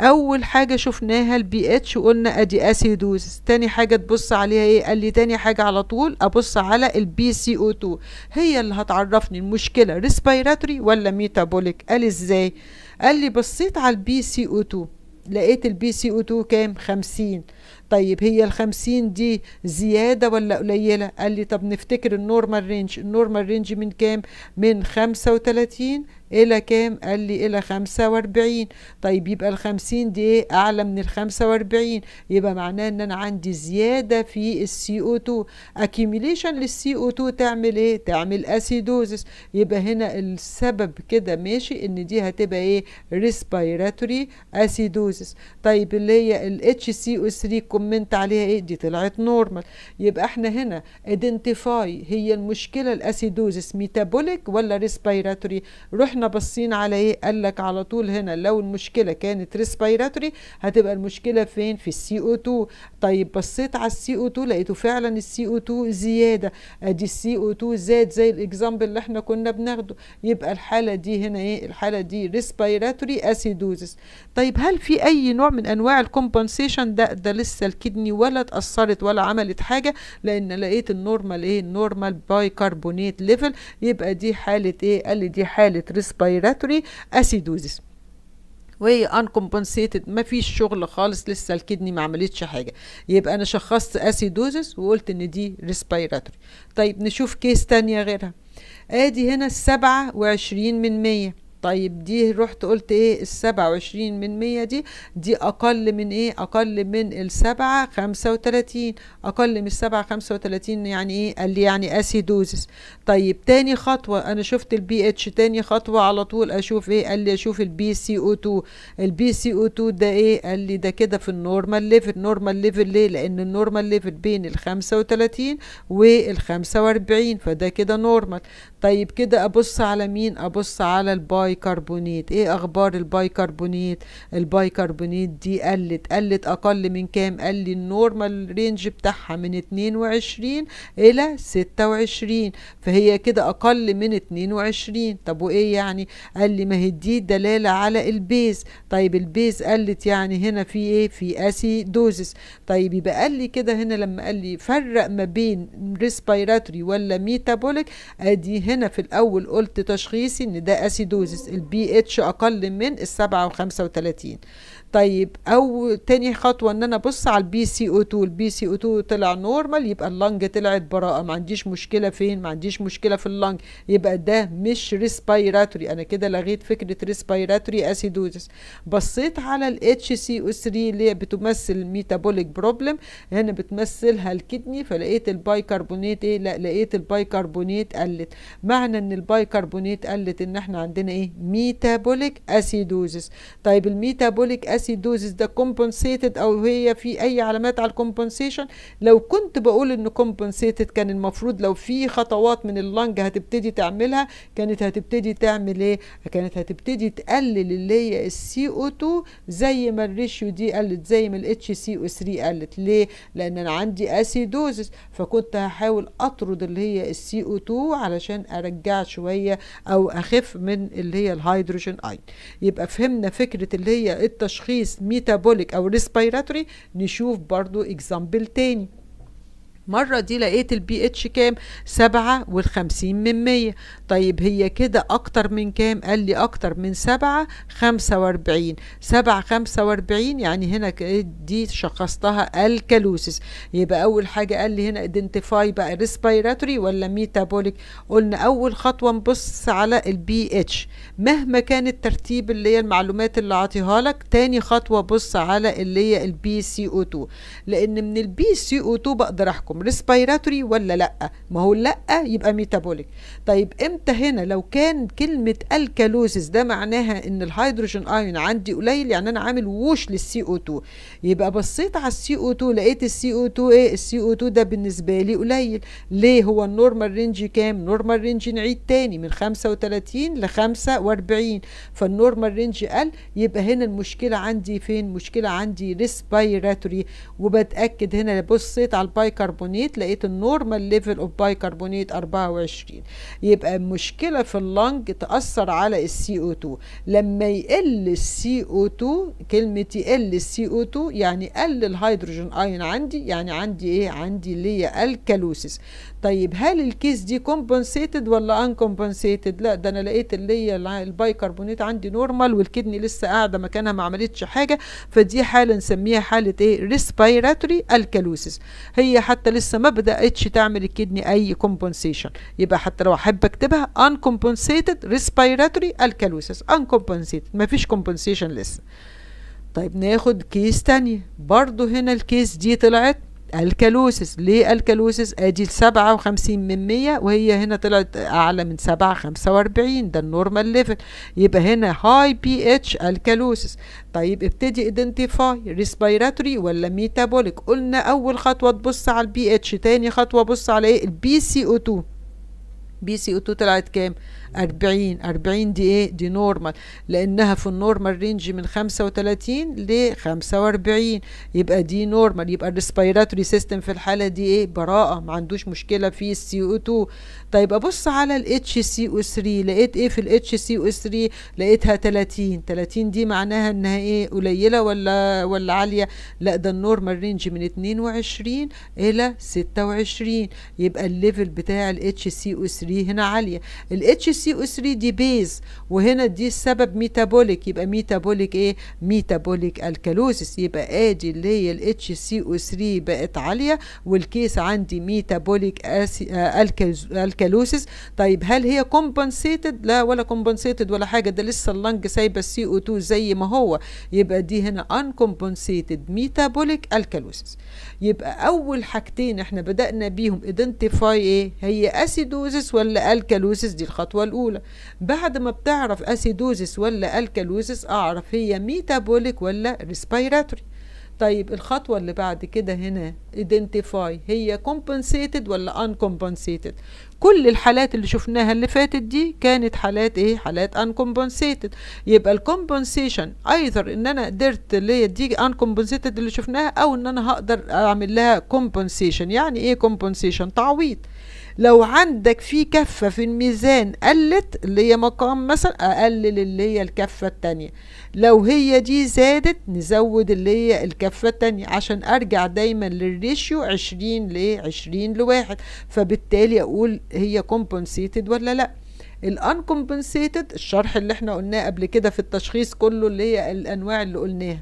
اول حاجه شفناها البي اتش وقلنا ادي اسيدوز تاني حاجه تبص عليها ايه قال لي تاني حاجه على طول ابص على البي سي او تو هي اللي هتعرفني المشكله ريسبيراتوري ولا ميتابوليك قال ازاي قال لي بصيت على البي سي او تو لقيت البي سي او تو كام 50 طيب هي الخمسين 50 دي زياده ولا قليله قال لي طب نفتكر النورمال رينج النورمال رينج من كام من 35 إلى كام قال لي إلى خمسة وأربعين طيب يبقى الخمسين دي إيه أعلى من الخمسة وأربعين يبقى معناه إن أنا عندي زيادة في السي أو 2 أكيميليشن للسي أو 2 تعمل إيه تعمل أسيدوزس يبقى هنا السبب كده ماشي إن دي هتبقى إيه ريسبيراتوري أسيدوزس طيب اللي هي الاتش سي او 3 كومنت عليها إيه دي طلعت نورمال يبقى احنا هنا ايدنتيفاي هي المشكلة الأسيدوزس ميتابوليك ولا ريسبيراتوري رحنا باصين على ايه قال لك على طول هنا لو المشكله كانت ريسبيراتوري هتبقى المشكله فين في السي او 2 طيب بصيت على السي او 2 لقيته فعلا السي او 2 زياده ادي السي او 2 زاد زي الاكزامبل اللي احنا كنا بناخده يبقى الحاله دي هنا ايه الحاله دي ريسبيراتوري اسيدوزس طيب هل في اي نوع من انواع الكومبنسيشن ده ده لسه الكدني ولا اتاثرت ولا عملت حاجه لان لقيت النورمال ايه النورمال بايكربونيت ليفل يبقى دي حاله ايه قال لي دي حاله ريسبيراتوري respiratory acidosis وهي uncompensated ما فيش شغل خالص لسه الكدني ما عملتش حاجه يبقى انا شخصت اسيدوزس وقلت ان دي ريسبيراتوري طيب نشوف كيس تانية غيرها ادي هنا السبعة وعشرين من مية طيب دي رحت قلت ايه السبعة وعشرين من مية دي دي اقل من ايه اقل من السبعة خمسة وتلاتين اقل من السبعة خمسة وتلاتين يعني ايه قال لي يعني اسيدوزس طيب تاني خطوة انا شفت البي اتش تاني خطوة على طول اشوف ايه قال لي اشوف البي سي او 2 البي سي او 2 ده ايه قال لي ده كده في النورمال ليفل نورمال ليفل ليه لان النورمال ليفل بين الخمسة 35 والخمسة 45 فده كده نورمال طيب كده ابص على مين ابص على الباي البايكربونات ايه اخبار البايكربونيت البايكربونيت دي قلت قلت اقل من كام قال لي النورمال رينج بتاعها من 22 الى 26 فهي كده اقل من 22 طب وايه يعني قال لي ما هي دي دلاله على البيز طيب البيز قلت يعني هنا في ايه في دوزس طيب يبقى قال لي كده هنا لما قال لي فرق ما بين ريسبيراتوري ولا ميتابوليك ادي هنا في الاول قلت تشخيصي ان ده اسيدوزس البي اتش اقل من وخمسة وتلاتين طيب او تاني خطوه ان انا ابص على البي سي او 2 البي سي او 2 طلع نورمال يبقى اللنج طلعت براءه ما عنديش مشكله فين ما عنديش مشكله في اللنج يبقى ده مش ريسبيراتوري انا كده لغيت فكره ريسبيراتوري اسيدوزس بصيت على الاتش سي او 3 اللي هي بتمثل الميتابوليك بروبلم هنا بتمثلها الكدني فلقيت البايكربونيت ايه لا لقيت البايكربونيت قلت معنى ان البايكربونيت قلت ان احنا عندنا ايه ميتابوليك اسيدوزس طيب الميتابوليك أسيدوزس اسيدوزيس ده كومبنسيتد او هي في اي علامات على الكومبنسيشن لو كنت بقول ان كومبنسيتد كان المفروض لو في خطوات من اللنج هتبتدي تعملها كانت هتبتدي تعمل ايه كانت هتبتدي تقلل اللي هي السي او 2 زي ما الريشيو دي قلت زي ما الاتش سي او 3 قلت ليه لان انا عندي اسيدوزيس فكنت هحاول اطرد اللي هي السي او 2 علشان ارجع شويه او اخف من اللي هي الهيدروجين اين يبقى فهمنا فكره اللي هي التشخيص نقيس ميتابوليك او ريسبيراتوري نشوف برضو اكزامبل تاني مرة دي لقيت البي اتش كام سبعة والخمسين من مية طيب هي كده أكتر من كام قال لي أكتر من سبعة خمسة وأربعين سبعة خمسة وأربعين يعني هنا دي شخصتها الكالوسيس يبقى أول حاجة قال لي هنا identify بقى ريسبيراتوري ولا ميتابوليك قلنا أول خطوة نبص على البي اتش مهما كان الترتيب اللي هي المعلومات اللي عطيها لك تاني خطوة بص على اللي هي البي سي او 2 لأن من البي سي او 2 بقدر أحكم عندكم ريسبيراتوري ولا لا ما هو لا يبقى ميتابوليك طيب امتى هنا لو كان كلمه الكالوزيس ده معناها ان الهيدروجين ايون عندي قليل يعني انا عامل ووش للسي او 2 يبقى بصيت على السي او 2 لقيت السي او 2 ايه السي او 2 ده بالنسبه لي قليل ليه هو النورمال رينج كام نورمال رينج نعيد تاني من 35 ل 45 فالنورمال رينج قل يبقى هنا المشكله عندي فين مشكله عندي ريسبيراتوري وبتاكد هنا بصيت على البايكربون بيكربونات لقيت النورمال ليفل اوف بايكربونات 24 يبقى المشكله في اللنج تاثر على السي او 2 لما يقل السي او 2 كلمه يقل السي او 2 يعني قل الهيدروجين اين عندي يعني عندي ايه عندي ليا الكالوسيس طيب هل الكيس دي كومبنسيتد ولا ان كومبنسيتد لا ده انا لقيت اللي هي البايكربونات عندي نورمال والكدني لسه قاعده مكانها ما عملتش حاجه فدي حاله نسميها حاله ايه ريسبيراتوري الكالوسيس هي حتى لسه ما بداتش تعمل الكدني اي كومبنسيشن يبقى حتى لو احب اكتبها uncompensated respiratory alkalosis uncompensated مفيش كومبنسيشن لسه طيب ناخد كيس تانية برضو هنا الكيس دي طلعت الكالوسس ليه الكالوسس ادي 57 من 100 وهي هنا طلعت اعلى من 7 45 ده النورمال ليفل يبقى هنا هاي بي اتش الكالوسس طيب ابتدي ايدنتيفاي ريسبيراتوري ولا ميتابوليك قلنا اول خطوه تبص على البي اتش تاني خطوه بص على ايه البي سي او 2 بي سي او 2 طلعت كام 40 40 دي ايه دي نورمال لانها في النورمال رينج من 35 ل 45 يبقى دي نورمال يبقى الريسبيراتوري سيستم في الحاله دي ايه براءه ما عندوش مشكله في السي او 2 طيب ابص على الاتش سي او 3 لقيت ايه في الاتش سي او 3 لقيتها 30 30 دي معناها انها ايه قليله ولا ولا عاليه لا ده النورمال رينج من 22 الى 26 يبقى الليفل بتاع الاتش سي او 3 هنا عاليه الاتش سي سي او 3 دي بيز وهنا دي السبب ميتابوليك يبقى ميتابوليك ايه ميتابوليك الكالوزس يبقى ادي اللي هي الاتش سي او 3 بقت عاليه والكيس عندي ميتابوليك آه، الكالوزس طيب هل هي كومبنسيتد لا ولا كومبنسيتد ولا حاجه ده لسه اللنج سايبه السي او 2 زي ما هو يبقى دي هنا كومبنسيتد ميتابوليك الكالوزس يبقى اول حاجتين احنا بدانا بيهم ايدنتيفاي ايه هي اسيدوزس ولا الكالوزس دي الخطوه الاولى بعد ما بتعرف اسيدوزس ولا الكالوزس اعرف هي ميتابوليك ولا ريسبيراتوري طيب الخطوة اللي بعد كده هنا ايدنتيفاي هي كومبنسيتد ولا انكومبنسيتد كل الحالات اللي شفناها اللي فاتت دي كانت حالات ايه حالات uncompensated يبقى الكومبنسيشن ايذر ان انا قدرت اللي هي دي uncompensated اللي شفناها او ان انا هقدر اعمل لها compensation يعني ايه compensation تعويض لو عندك في كفة في الميزان قلت اللي هي مقام مثلا أقلل اللي هي الكفة التانية لو هي دي زادت نزود اللي هي الكفة التانية عشان أرجع دايما للريشيو عشرين ليه عشرين لواحد فبالتالي أقول هي كومبنسيتد ولا لأ الانكمبنسيتد الشرح اللي احنا قلناه قبل كده في التشخيص كله اللي هي الانواع اللي قلناها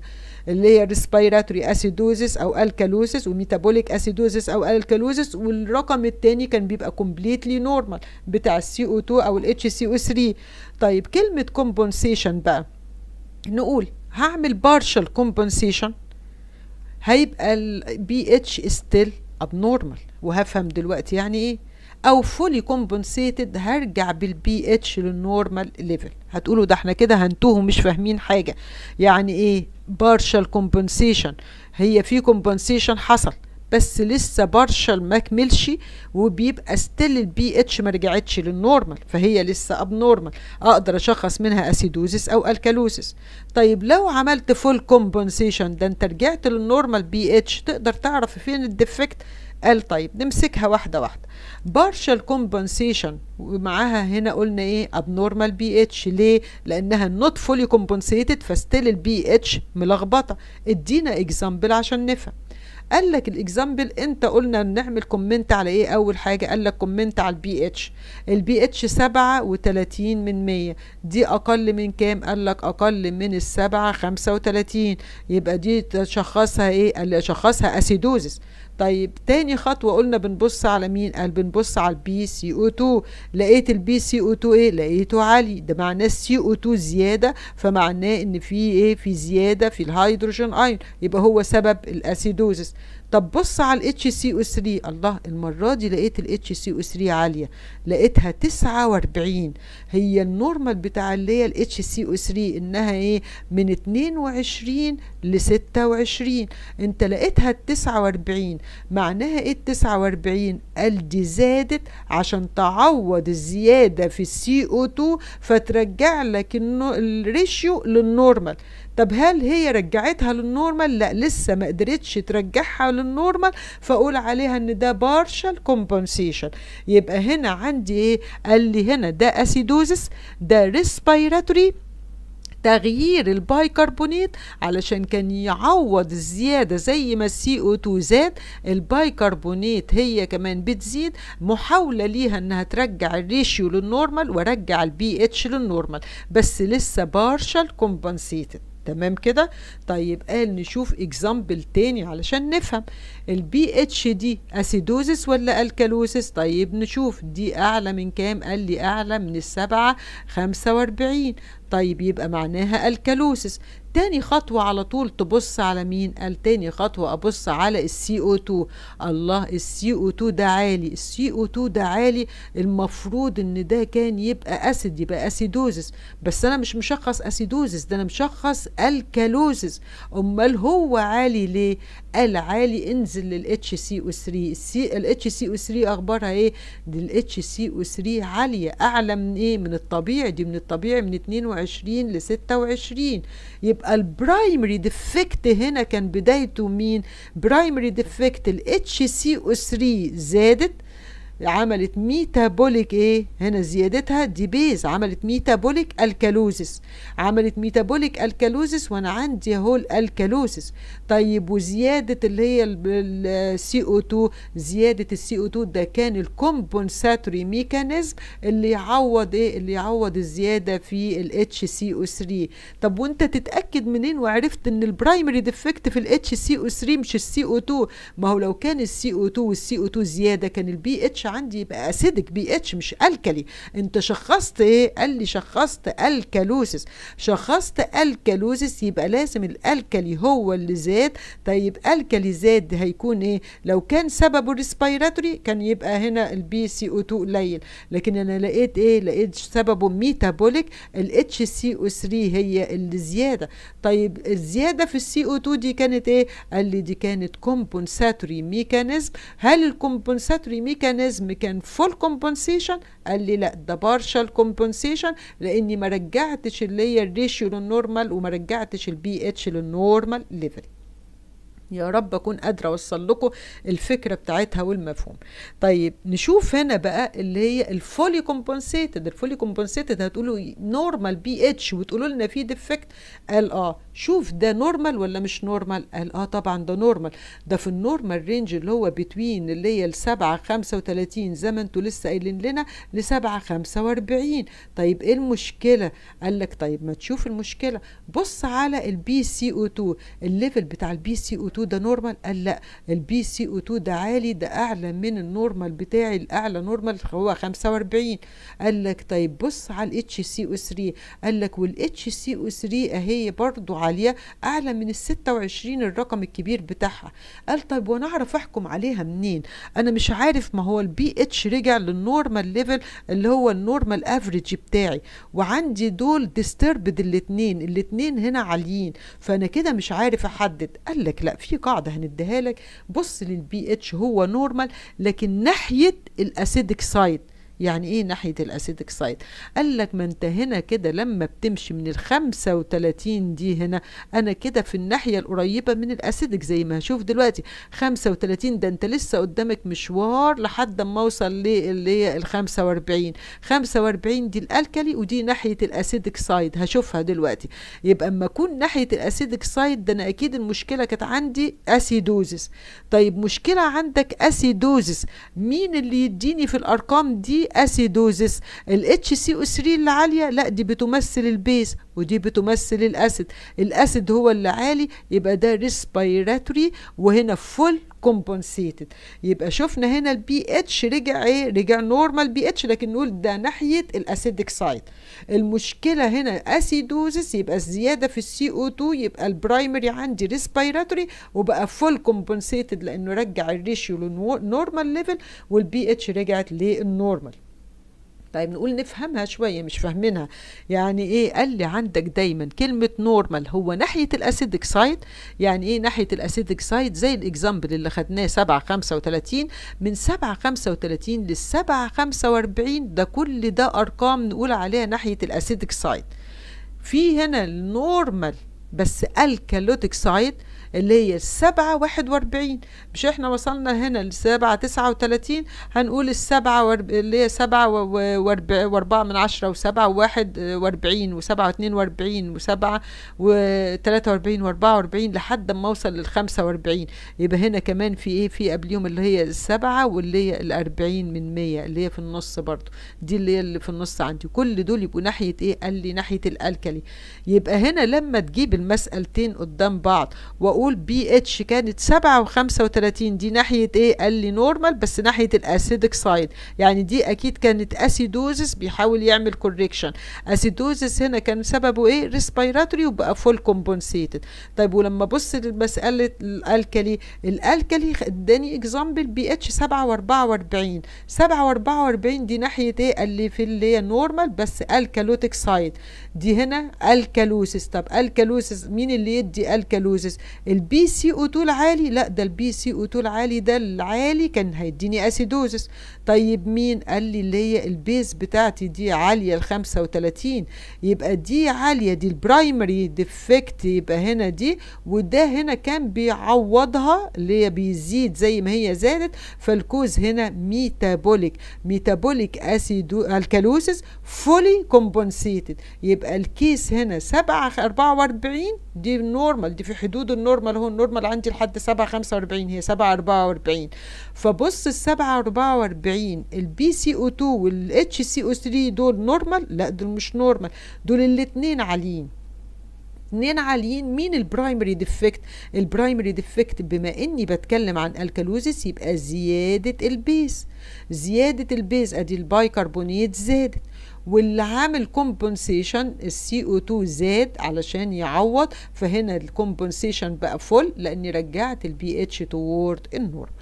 اللي هي respiratory acidosis او الكالوزس وميتابوليك acidosis او الكالوزس والرقم الثاني كان بيبقى كومبليتلي نورمال بتاع السي او 2 او الاتش سي او 3 طيب كلمه كومبنسيشن بقى نقول هعمل بارشل كومبنسيشن هيبقى البي اتش ستيل ابنورمال وهفهم دلوقتي يعني ايه او فولي كومبنسيتد هرجع بالبي اتش للنورمال ليفل هتقولوا ده احنا كده هنتوه مش فاهمين حاجه يعني ايه بارشال كومبنسيشن هي في كومبنسيشن حصل بس لسه بارشال ما كملش وبيبقى ستيل البي اتش ما رجعتش للنورمال فهي لسه اب نورمال اقدر اشخص منها اسيدوزس او الكالوزس طيب لو عملت فول كومبنسيشن ده انت رجعت للنورمال بي اتش تقدر تعرف فين الديفكت قال طيب نمسكها واحده واحده بارشال كومبنسيشن ومعاها هنا قلنا ايه ابنورمال بي اتش ليه لانها نوت فولي كومبنسيتد فستيل البي اتش ملخبطه ادينا اكزامبل عشان نفهم قال لك الاكزامبل انت قلنا نعمل كومنت على ايه اول حاجه قال لك كومنت على البي اتش البي اتش 37 من 100 دي اقل من كام قال لك اقل من السبعة 35 يبقى دي تشخصها ايه لي اشخصها اسيدوزس طيب تاني خطوة قلنا بنبص على مين قال بنبص على البي سي او 2 لقيت البي سي او 2 ايه لقيته عالي ده معناه السي او 2 زيادة فمعناه ان في ايه في زيادة في الهيدروجين ايون يبقى هو سبب الاسيدوزس طب بص على الاتش سي او 3 الله المره دي لقيت الاتش سي او 3 عاليه لقيتها 49 هي النورمال بتاع اللي هي الاتش سي او 3 انها ايه من 22 ل 26 انت لقيتها ال 49 معناها ايه ال 49 قال دي زادت عشان تعوض الزياده في السي او 2 فترجع لك الريشيو للنورمال طب هل هي رجعتها للنورمال لا لسه ما قدرتش ترجعها للنورمال فاقول عليها ان ده بارشال كومبنسيشن يبقى هنا عندي ايه قال لي هنا ده اسيدوزس ده ريسبيراتوري تغيير البايكربونات علشان كان يعوض الزيادة زي ما السي او 2 زاد البايكربونات هي كمان بتزيد محاولة ليها انها ترجع الريشيو للنورمال وارجع البي اتش للنورمال بس لسه بارشل كومبنسيتد تمام كده طيب قال نشوف اكزامبل تاني علشان نفهم البي اتش دي اسيدوزس ولا الكالوزس طيب نشوف دي اعلى من كام قال لي اعلى من السبعة خمسة واربعين طيب يبقى معناها الكالوسس تاني خطوة على طول تبص على مين قال تاني خطوة أبص على السي او 2 الله السي او 2 ده عالي السي او 2 ده عالي المفروض ان ده كان يبقى أسد يبقى اسيدوزس بس انا مش مشخص اسيدوزس ده انا مشخص الكالوزس امال هو عالي ليه العالي انزل للاتش سي او 3 الاتش سي او 3 اخبارها ايه دي الاتش سي او 3 عاليه اعلى من ايه من الطبيعي دي من الطبيعي من 22 ل 26 يبقى البرايمري ديفكت هنا كان بدايته مين برايمري ديفكت الاتش سي او 3 زادت عملت ميتابوليك ايه هنا زيادتها دي بيز عملت ميتابوليك الكالوزس عملت ميتابوليك الكالوزس وانا عندي اهو الكالوزس طيب وزياده اللي هي السي او 2 زياده السي او 2 ده كان الكومبنساتوري ميكانيزم اللي يعوض ايه اللي يعوض الزياده في الاتش سي او 3 طب وانت تتاكد منين وعرفت ان البرايمري ديفكت في الاتش سي او 3 مش السي او 2 ما هو لو كان السي او 2 والسي او 2 زياده كان البي اتش عندي يبقى اسيدك بي اتش مش الكلي انت شخصت ايه قال لي شخصت الكالوسيس شخصت الكالوسيس يبقى لازم الالكلي هو اللي زاد طيب الكلي زاد هيكون ايه لو كان سببه ريسبيراتوري كان يبقى هنا البي سي او 2 قليل لكن انا لقيت ايه لقيت سببه ميتابوليك الاتش سي او 3 هي اللي زياده طيب الزياده في السي او 2 دي كانت ايه قال لي دي كانت كومبنساتوري ميكانيزم هل الكومبنساتوري ميكانيزم لازم كان فول كومبنسيشن قال لي لا ده بارشال كومبنسيشن لاني ما رجعتش اللي هي الريشيو للنورمال وما رجعتش البي اتش للنورمال ليفل يا رب اكون قادره اوصل لكم الفكره بتاعتها والمفهوم طيب نشوف هنا بقى اللي هي الفولي كومبنسيتد الفولي كومبنسيتد هتقولوا نورمال بي اتش وتقولوا لنا في ديفكت قال اه شوف ده نورمال ولا مش نورمال قال اه طبعا ده نورمال ده في النورمال رينج اللي هو بتوين اللي هي السبعة خمسة وتلاتين زي ما انتوا لسه قايلين لنا لسبعة خمسة واربعين طيب ايه المشكلة قال لك طيب ما تشوف المشكلة بص على البي سي او 2 الليفل بتاع البي سي او 2 ده نورمال قال لا البي سي او 2 ده عالي ده اعلى من النورمال بتاعي الاعلى نورمال هو خمسة واربعين قال لك طيب بص على الاتش سي او 3 قال لك والاتش سي او 3 اهي برضو عالية أعلى من ال 26 الرقم الكبير بتاعها قال طيب وأنا أعرف أحكم عليها منين أنا مش عارف ما هو البي اتش رجع للنورمال ليفل اللي هو النورمال افريج بتاعي وعندي دول ديستربد الاتنين الاتنين هنا عاليين فأنا كده مش عارف أحدد قال لك لا في قاعدة هنديها لك بص للبي اتش هو نورمال لكن ناحية الأسيدك سايد يعني ايه ناحيه الاسيتك سايد قال لك ما انت هنا كده لما بتمشي من ال 35 دي هنا انا كده في الناحيه القريبه من الاسيتك زي ما هشوف دلوقتي 35 ده انت لسه قدامك مشوار لحد ما اوصل اللي هي ال 45 45 دي الالكالي ودي ناحيه الاسيتك سايد هشوفها دلوقتي يبقى اما اكون ناحيه الاسيدك سايد ده انا اكيد المشكله كانت عندي اسيدوزس طيب مشكله عندك اسيدوزس مين اللي يديني في الارقام دي اسيدوزس الاتش سي او 3 العاليه لا دي بتمثل البيز ودي بتمثل الاسيد الاسيد هو اللي عالي يبقى ده ريسبيراتوري وهنا فول كومبنسيتد يبقى شفنا هنا البي اتش رجع ايه رجع نورمال بي اتش لكن نقول ده ناحيه الاسيدك سايد المشكله هنا اسيدوزس يبقى الزياده في السي او 2 يبقى البرايمري عندي ريسبيراتوري وبقى فول كومبنسيتد لانه رجع الريشيو لنورمال ليفل والبي اتش رجعت للنورمال طيب نقول نفهمها شوية مش فاهمينها يعني ايه قال لي عندك دايما كلمة نورمال هو ناحية الاسيدك سايد يعني ايه ناحية الاسيدك سايد زي الاكزامبل اللي خدناه 7 35 من 7 35 لل 7 45 ده كل ده ارقام نقول عليها ناحية الاسيدك سايد في هنا النورمال بس الكالوتيك سايد اللي هي السبعة واحد واربعين مش احنا وصلنا هنا لسبعة تسعة وتلاتين هنقول السبعة وارب... اللي هي سبعة واربع... واربعة من عشرة وسبعة واحد واربعين وسبعة واتنين واربعين وسبعة وتلاتة واربعين واربعة واربعين لحد ما اوصل للخمسة واربعين يبقى هنا كمان في ايه في قبليهم اللي هي السبعة واللي هي الاربعين من مية اللي هي في النص برضو دي اللي هي اللي في النص عندي كل دول يبقوا ناحية ايه قال لي ناحية الالكلي يبقى هنا لما تجيب المسألتين قدام بعض وأقول بقول بي اتش كانت 7 و35 دي ناحيه ايه قال لي نورمال بس ناحيه الاسيدك سايد يعني دي اكيد كانت اسيدوزس بيحاول يعمل كوريكشن اسيدوزس هنا كان سببه ايه ريسبيراتوري وبقى فول كومبنسيتد طيب ولما بص لمساله الالكالي الالكالي اداني اكزامبل بي اتش 7 و44 7 و44 دي ناحيه ايه اللي في اللي هي نورمال بس الكالوتيك سايد دي هنا الكالوسيس طب الكالوسيس مين اللي يدي الكالوسيس البي سي او 2 العالي لا ده البي سي او 2 العالي ده العالي كان هيديني اسيدوزس طيب مين قال لي اللي هي البيز بتاعتي دي عاليه ال 35 يبقى دي عاليه دي البرايمري ديفكت يبقى هنا دي وده هنا كان بيعوضها اللي هي بيزيد زي ما هي زادت فالكوز هنا ميتابوليك ميتابوليك اسيدو الكالوسيس فولي كومبنسيتد يبقى الكيس هنا 7 44 دي نورمال دي في حدود النورمال النورمال هو النورمال عندي لحد 7 45 هي 7 44 فبص ال 7 44 البي سي او 2 والاتش سي او 3 دول نورمال لا دول مش نورمال دول الاثنين عاليين اثنين عاليين مين البرايمري ديفكت البرايمري ديفكت بما اني بتكلم عن الكالوزيس يبقى زياده البيز زياده البيز ادي البايكربونيت زادت واللي عامل كومبنسيشن السي او 2 زاد علشان يعوض فهنا الكومبنسيشن بقى فل لاني رجعت البي اتش توورد النورمال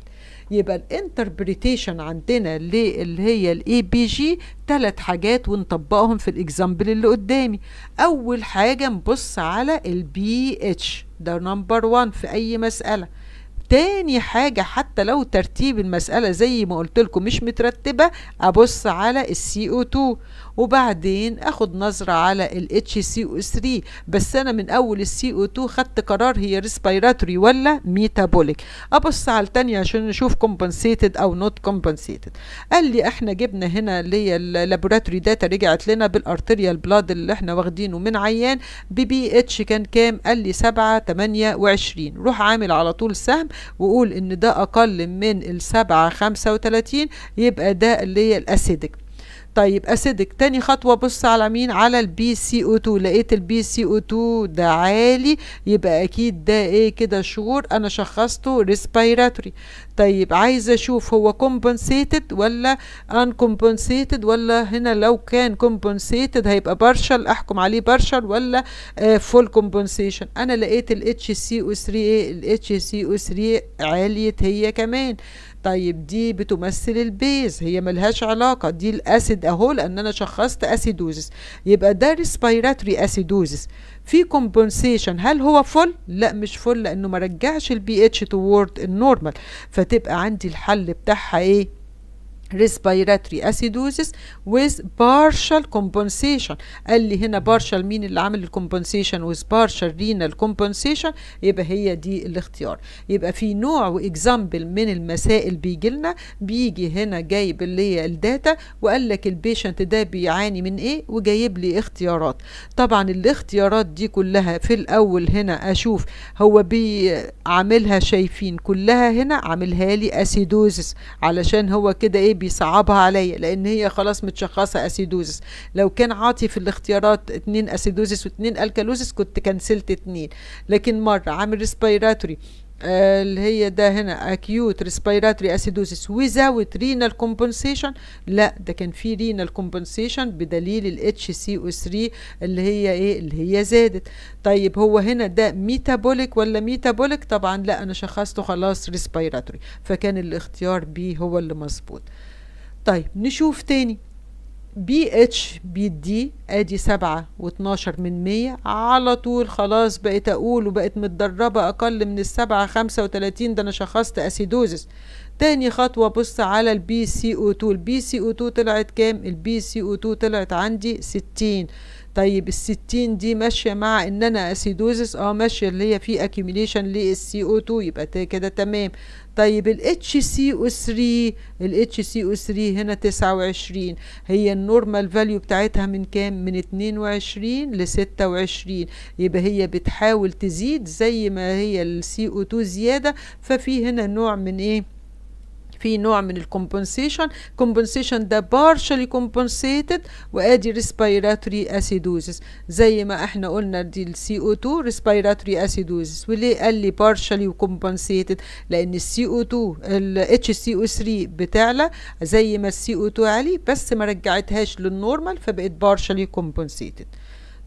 يبقى الانتربريتيشن عندنا اللي هي الاي بي جي تلات حاجات ونطبقهم في الاكزامبل اللي قدامي اول حاجه نبص على البي اتش ده نمبر 1 في اي مساله تاني حاجة حتى لو ترتيب المسألة زي ما قلت لكم مش مترتبة أبص على السي او 2 وبعدين اخد نظره على الاتش سي او 3 بس انا من اول السي او 2 خدت قرار هي ريسبيراتوري ولا ميتابوليك ابص على الثانيه عشان نشوف compensated او نوت compensated قال لي احنا جبنا هنا اللي هي اللابوراتوري داتا رجعت لنا بالارتيريال بلاد اللي احنا واخدينه من عيان بي بي اتش كان كام قال لي 7 28 روح عامل على طول سهم وقول ان ده اقل من ال 7 35 يبقى ده اللي هي الاسيدك طيب اسيدك تاني خطوه بص على مين على البي سي او 2 لقيت البي سي او 2 ده عالي يبقى اكيد ده ايه كده شور انا شخصته ريسبيراتوري طيب عايزه اشوف هو كومبنسيتد ولا ان كومبنسيتد ولا هنا لو كان كومبنسيتد هيبقى بارشل احكم عليه بارشل ولا فول آه كومبنسيشن انا لقيت الاتش سي او 3 ايه الاتش سي او 3 عاليه هي كمان طيب دي بتمثل البيز هي ملهاش علاقة دي الاسيد اهو لان انا شخصت اسيدوزس يبقى ده ريسبيراتوري اسيدوزس في كومبنسيشن هل هو فل لا مش فل لانه ما رجعش البي اتش توورد النورمال فتبقى عندي الحل بتاعها ايه respiratory acidosis with partial compensation قال لي هنا partial مين اللي عامل الكومبنسيشن with partial renal compensation يبقى هي دي الاختيار يبقى في نوع واكزامبل من المسائل بيجي لنا بيجي هنا جايب اللي هي الداتا وقال لك البيشنت ده بيعاني من ايه وجايب لي اختيارات طبعا الاختيارات دي كلها في الاول هنا اشوف هو بيعملها شايفين كلها هنا عاملها لي acidosis علشان هو كده ايه بيصعبها عليا لان هي خلاص متشخصه اسيدوزس لو كان عاطي في الاختيارات اتنين اسيدوزس واتنين الكالوزس كنت كنسلت اتنين لكن مره عامل ريسبيراتوري آه، اللي هي ده هنا اكيوت ريسبيراتوري اسيدوزس ويزاوت رينال كومبنسيشن لا ده كان في رينال كومبنسيشن بدليل الاتش سي او 3 اللي هي ايه اللي هي زادت طيب هو هنا ده ميتابوليك ولا ميتابوليك طبعا لا انا شخصته خلاص ريسبيراتوري فكان الاختيار بي هو اللي مظبوط طيب نشوف تاني بي اتش بيدي دي ادي سبعة واتناشر من مية على طول خلاص بقيت اقول وبقت متدربة اقل من السبعة خمسة وتلاتين ده انا شخصت اسيدوزس تاني خطوة بص على البي سي او تو البي سي او تو طلعت كام البي سي او تو طلعت عندي ستين طيب الستين دي ماشية مع ان انا اسيدوزس اه ماشية اللي هي في اكيميليشن للسي او تو يبقى كده تمام طيب ال HCO3 ال HCO3 هنا 29 هي النورمال فاليو بتاعتها من كام؟ من 22 ل 26 يبقى هي بتحاول تزيد زي ما هي ال CO2 زيادة ففي هنا نوع من ايه؟ في نوع من الكومبنسيشن كومبنسيشن ده بارشلي كومبنسيتد وادي ريسبيراتوري اسيدوزس زي ما احنا قلنا دي السي او 2 ريسبيراتوري اسيدوزس وليه قال لي بارشلي كومبنسيتد لان السي او 2 الاتش سي او 3 بتعلى زي ما السي او 2 عالي بس ما رجعتهاش للنورمال فبقت بارشلي كومبنسيتد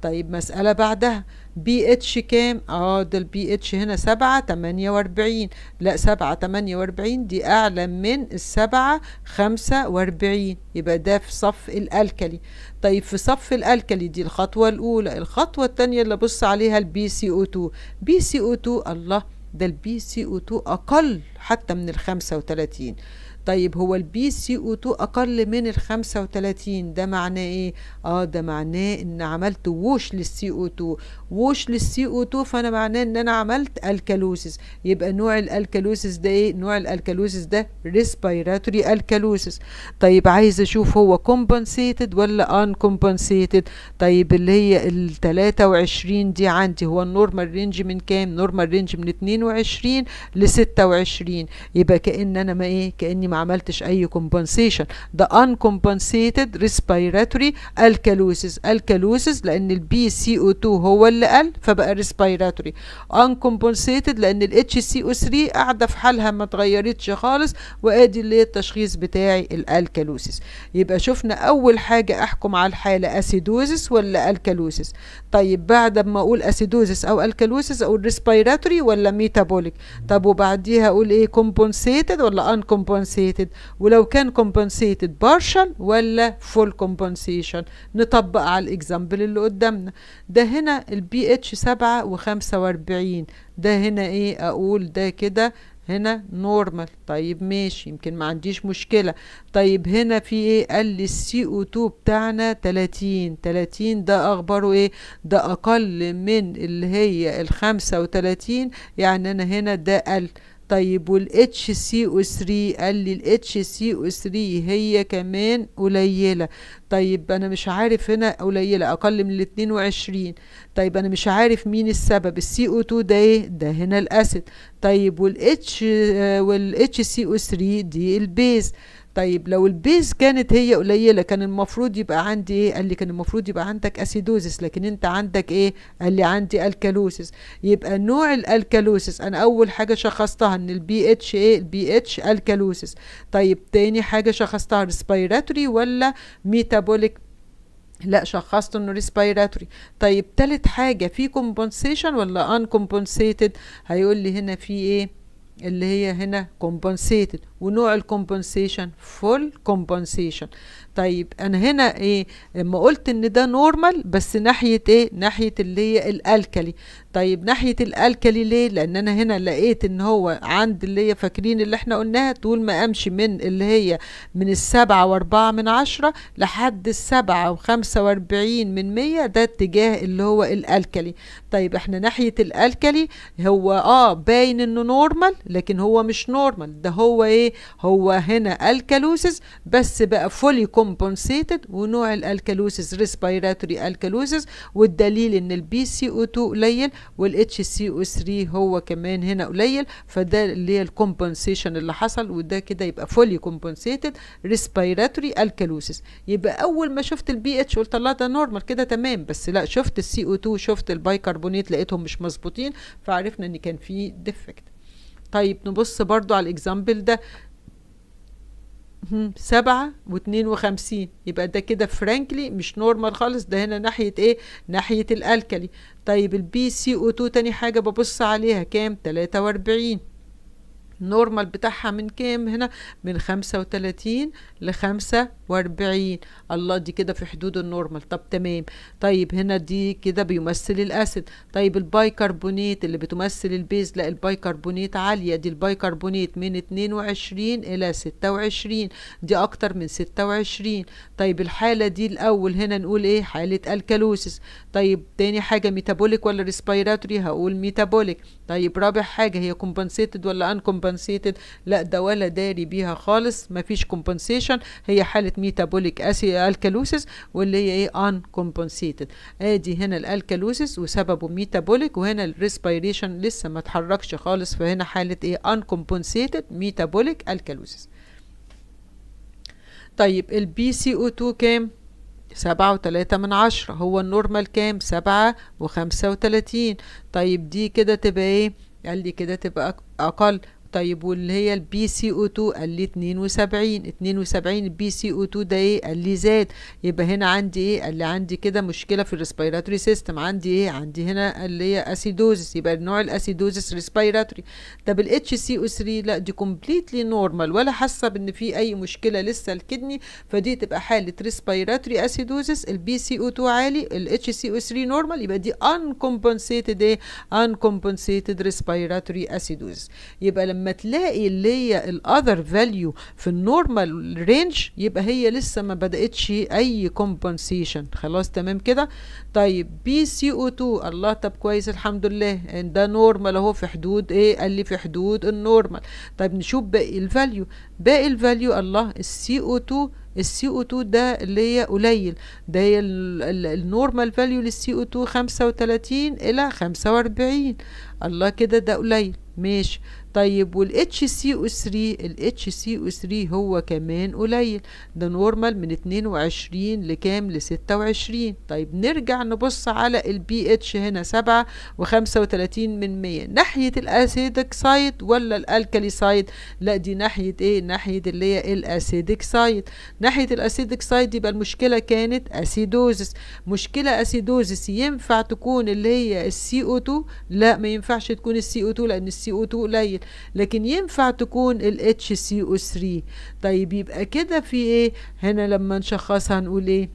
طيب مساله بعدها بي اتش كام اه ده البي اتش هنا سبعة تمانية واربعين لا سبعة تمانية واربعين دي اعلى من السبعة خمسة واربعين يبقى ده في صف الالكلي طيب في صف الالكلي دي الخطوة الاولى الخطوة التانية اللي ابص عليها البي سي او 2 بي سي او 2 الله ده البي سي او 2 اقل حتى من ال 35 طيب هو البي سي او 2 اقل من ال 35 ده معناه ايه اه ده معناه ان عملت ووش للسي او 2 ووش للسي او 2 فانا معناه ان انا عملت الكالوسيس يبقى نوع الالكالوسيس ده ايه نوع الالكالوسيس ده ريسبيراتوري الكالوسيس طيب عايز اشوف هو كومبنسيتد ولا ان كومبنسيتد طيب اللي هي ال 23 دي عندي هو النورمال رينج من كام نورمال رينج من 22 ل 26 يبقى كان انا ما ايه كاني ما عملتش اي كومبنسيشن ده ان كومبنسيتد ريسبيراتوري الكالوسيس الكالوسيس لان البي سي او 2 هو اللي قل فبقى ريسبيراتوري ان كومبنسيتد لان الاتش سي او 3 قاعده في حالها ما اتغيرتش خالص وادي اللي التشخيص بتاعي الالكالوسيس يبقى شفنا اول حاجه احكم على الحاله اسيدوزيس ولا الكالوسيس طيب بعد ما اقول اسيدوزس او الكالوسس اقول ريسبيراتوري ولا ميتابوليك طب وبعديها اقول ايه كومبنسيتد ولا ان كومبنسيتد ولو كان كومبنسيتد بارشال ولا فول كومبنسيشن نطبق على الاكزامبل اللي قدامنا ده هنا البي اتش 7 و45 ده هنا ايه اقول ده كده هنا نورمال طيب ماشي يمكن ما عنديش مشكلة طيب هنا في ايه قال لي السي او 2 بتاعنا 30 30 ده اخباره ايه ده اقل من اللي هي الخمسة وتلاتين يعني انا هنا ده قل طيب والاتش سي او 3 قال لي الاتش سي او 3 هي كمان قليله طيب انا مش عارف هنا قليله اقل من ال 22 طيب انا مش عارف مين السبب السي او 2 ده ايه ده هنا الاسيد طيب والاتش آه، والاتش سي او 3 دي البيز طيب لو البيز كانت هي قليله كان المفروض يبقى عندي ايه قال لي كان المفروض يبقى عندك اسيدوزس لكن انت عندك ايه قال لي عندي الكالوسيس يبقى نوع الالكالوسيس انا اول حاجه شخصتها ان البي اتش ايه البي اتش الكالوسيس طيب تاني حاجه شخصتها ريسبيراتوري ولا ميتابوليك لا شخصت انه ريسبيراتوري طيب تالت حاجه في كومبنسيشن ولا ان كومبنسيتد هيقول لي هنا في ايه اللي هي هنا compensated ونوع الكومبنسيشن فول كومبنسيشن طيب انا هنا ايه لما قلت ان ده نورمال بس ناحيه ايه ناحيه اللي هي الالكالي طيب ناحية الألكالي ليه لأن أنا هنا لقيت إن هو عند اللي هي فاكرين اللي احنا قلناها طول ما أمشي من اللي هي من السبعة وأربعة من عشرة لحد السبعة وخمسة وأربعين من مية ده اتجاه اللي هو الألكالي. طيب احنا ناحية الألكالي هو اه باين إنه نورمال لكن هو مش نورمال ده هو ايه هو هنا الكالوسيس بس بقى فولي كومبونسيتد ونوع الألكالوسيس ريسبيراتوري ألكالوسيس والدليل إن البي سي او 2 قليل والاتش سي او 3 هو كمان هنا قليل فده اللي هي الكومبنسيشن اللي حصل وده كده يبقى فولي كومبنسيتد ريسبيراتوري الكالوسيس يبقى اول ما شفت البي اتش قلت الله ده نورمال كده تمام بس لا شفت السي او 2 شفت البايكربونات لقيتهم مش مظبوطين فعرفنا ان كان في ديفكت طيب نبص برضو على الاكزامبل ده سبعة واتنين وخمسين يبقى ده كده فرانكلي مش نورمال خالص ده هنا ناحية ايه ناحية الالكلي طيب البي سي او 2 تاني حاجة ببص عليها كام تلاتة واربعين النورمال بتاعها من كام هنا من خمسة وتلاتين لخمسة واربعين الله دي كده في حدود النورمال طب تمام طيب هنا دي كده بيمثل الاسيد طيب البايكربونيت اللي بتمثل البيز لا البايكربونيت عالية دي البايكربونيت من اتنين وعشرين الى ستة وعشرين دي اكتر من ستة وعشرين طيب الحالة دي الاول هنا نقول ايه حالة الكالوسيس طيب تاني حاجة ميتابوليك ولا ريسبيراتوري هقول ميتابوليك طيب رابع حاجة هي كومبنسيتد ولا ان كومبنسيتد لا ده ولا داري بيها خالص مفيش كومبنسيشن هي حالة بيسموها ميتابوليك الكالوسيس واللي هي ايه ان كومبنسيتد ادي هنا الالكالوسيس وسببه ميتابوليك وهنا الريسبيريشن لسه ما اتحركش خالص فهنا حاله ايه ان كومبنسيتد ميتابوليك الكالوسيس طيب البي سي او 2 كام سبعة وتلاتة من عشرة هو النورمال كام سبعة وخمسة وتلاتين طيب دي كده تبقى ايه قال لي كده تبقى اقل طيب واللي هي البي سي او 2 قال لي 72 72 البي سي او 2 ده ايه قال لي زاد يبقى هنا عندي ايه قال لي عندي كده مشكله في الريسبيراتوري سيستم عندي ايه عندي هنا اللي هي اسيدوزس يبقى النوع الاسيدوزس ريسبيراتوري طب الاتش سي او 3 لا دي كومبليتلي نورمال ولا حاسه بان في اي مشكله لسه الكدني فدي تبقى حاله ريسبيراتوري اسيدوزس البي سي او 2 عالي الاتش سي او 3 نورمال يبقى دي كومبنسيتد ايه كومبنسيتد ريسبيراتوري اسيدوزس يبقى لما لما تلاقي اللي هي الاذر فاليو في النورمال رينج يبقى هي لسه ما بداتش اي كومبنسيشن خلاص تمام كده طيب بي سي او 2 الله طب كويس الحمد لله ده نورمال اهو في حدود ايه قال لي في حدود النورمال طيب نشوف باقي الفاليو باقي الفاليو الله السي او 2 السي او 2 ده اللي هي قليل ده هي النورمال فاليو للسي او 2 35 الى 45 الله كده ده قليل ماشي طيب والاتش سي او 3 الاتش سي او 3 هو كمان قليل ده نورمال من 22 لكام ل 26 طيب نرجع نبص على البي اتش هنا 7 و35 من 100 ناحيه الاسيدك سايد ولا الالكالي سايد لا دي ناحيه ايه ناحيه اللي هي الاسيدك سايد ناحيه الاسيدك سايد يبقى المشكله كانت اسيدوزس مشكله اسيدوزس ينفع تكون اللي هي السي او 2 لا ما ينفعش تكون السي او 2 لان السي او 2 قليل لكن ينفع تكون ال HCO3 طيب يبقى كده في ايه هنا لما نشخصها نقول ايه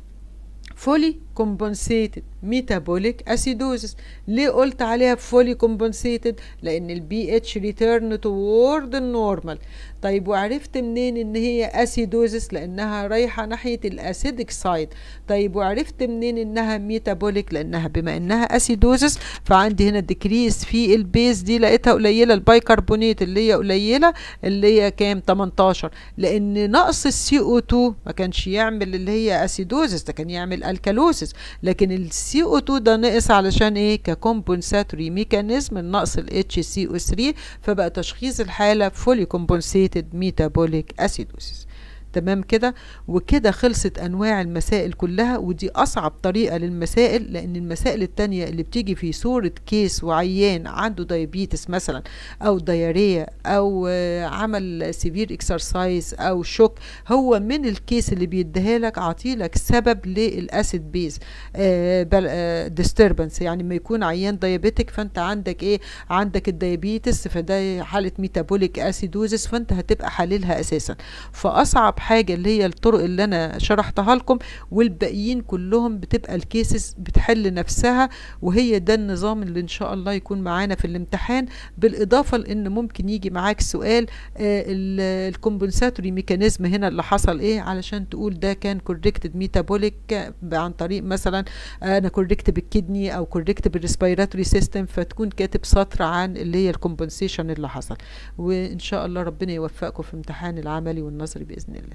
فولي كومبنسيتد ميتابوليك اسيدوزس ليه قلت عليها فولي كومبنسيتد لان البي اتش ريتيرن توورد النورمال طيب وعرفت منين ان هي اسيدوزس لانها رايحه ناحيه الاسيدك سايد طيب وعرفت منين انها ميتابوليك لانها بما انها اسيدوزس فعندي هنا ديكريس في البيز دي لقيتها قليله البايكربونيت اللي هي قليله اللي هي كام 18 لان نقص السي او 2 ما كانش يعمل اللي هي اسيدوزس ده كان يعمل الكالوزس كومبنسيت لكن السي او 2 ده نقص علشان ايه ككومبنساتوري ميكانيزم النقص ال اتش سي او 3 فبقى تشخيص الحاله فولي كومبنسيتد ميتابوليك اسيدوسيس تمام كده وكده خلصت انواع المسائل كلها ودي اصعب طريقه للمسائل لان المسائل التانية اللي بتيجي في صوره كيس وعيان عنده دايابيتس مثلا او دياريا او آه، عمل سيفير اكسرسايز او شوك هو من الكيس اللي بيديها لك عطيلك سبب للاسيد بيز ديستربنس يعني ما يكون عيان دايابيتك فانت عندك ايه عندك الدايابيتس فده حاله ميتابوليك اسيدوزس فانت هتبقى حللها اساسا فاصعب اصعب حاجه اللي هي الطرق اللي انا شرحتها لكم والباقيين كلهم بتبقى الكيسز بتحل نفسها وهي ده النظام اللي ان شاء الله يكون معانا في الامتحان بالاضافه لان ممكن يجي معاك سؤال آه، الكومبنساتوري ميكانيزم هنا اللي حصل ايه علشان تقول ده كان كوركتد ميتابوليك آه، عن طريق مثلا آه، انا كوركت بالكدني او كوركت بالريسبيراتوري سيستم فتكون كاتب سطر عن اللي هي الكومبنسيشن اللي حصل وان شاء الله ربنا يوفقكم في امتحان العملي والنظري باذن الله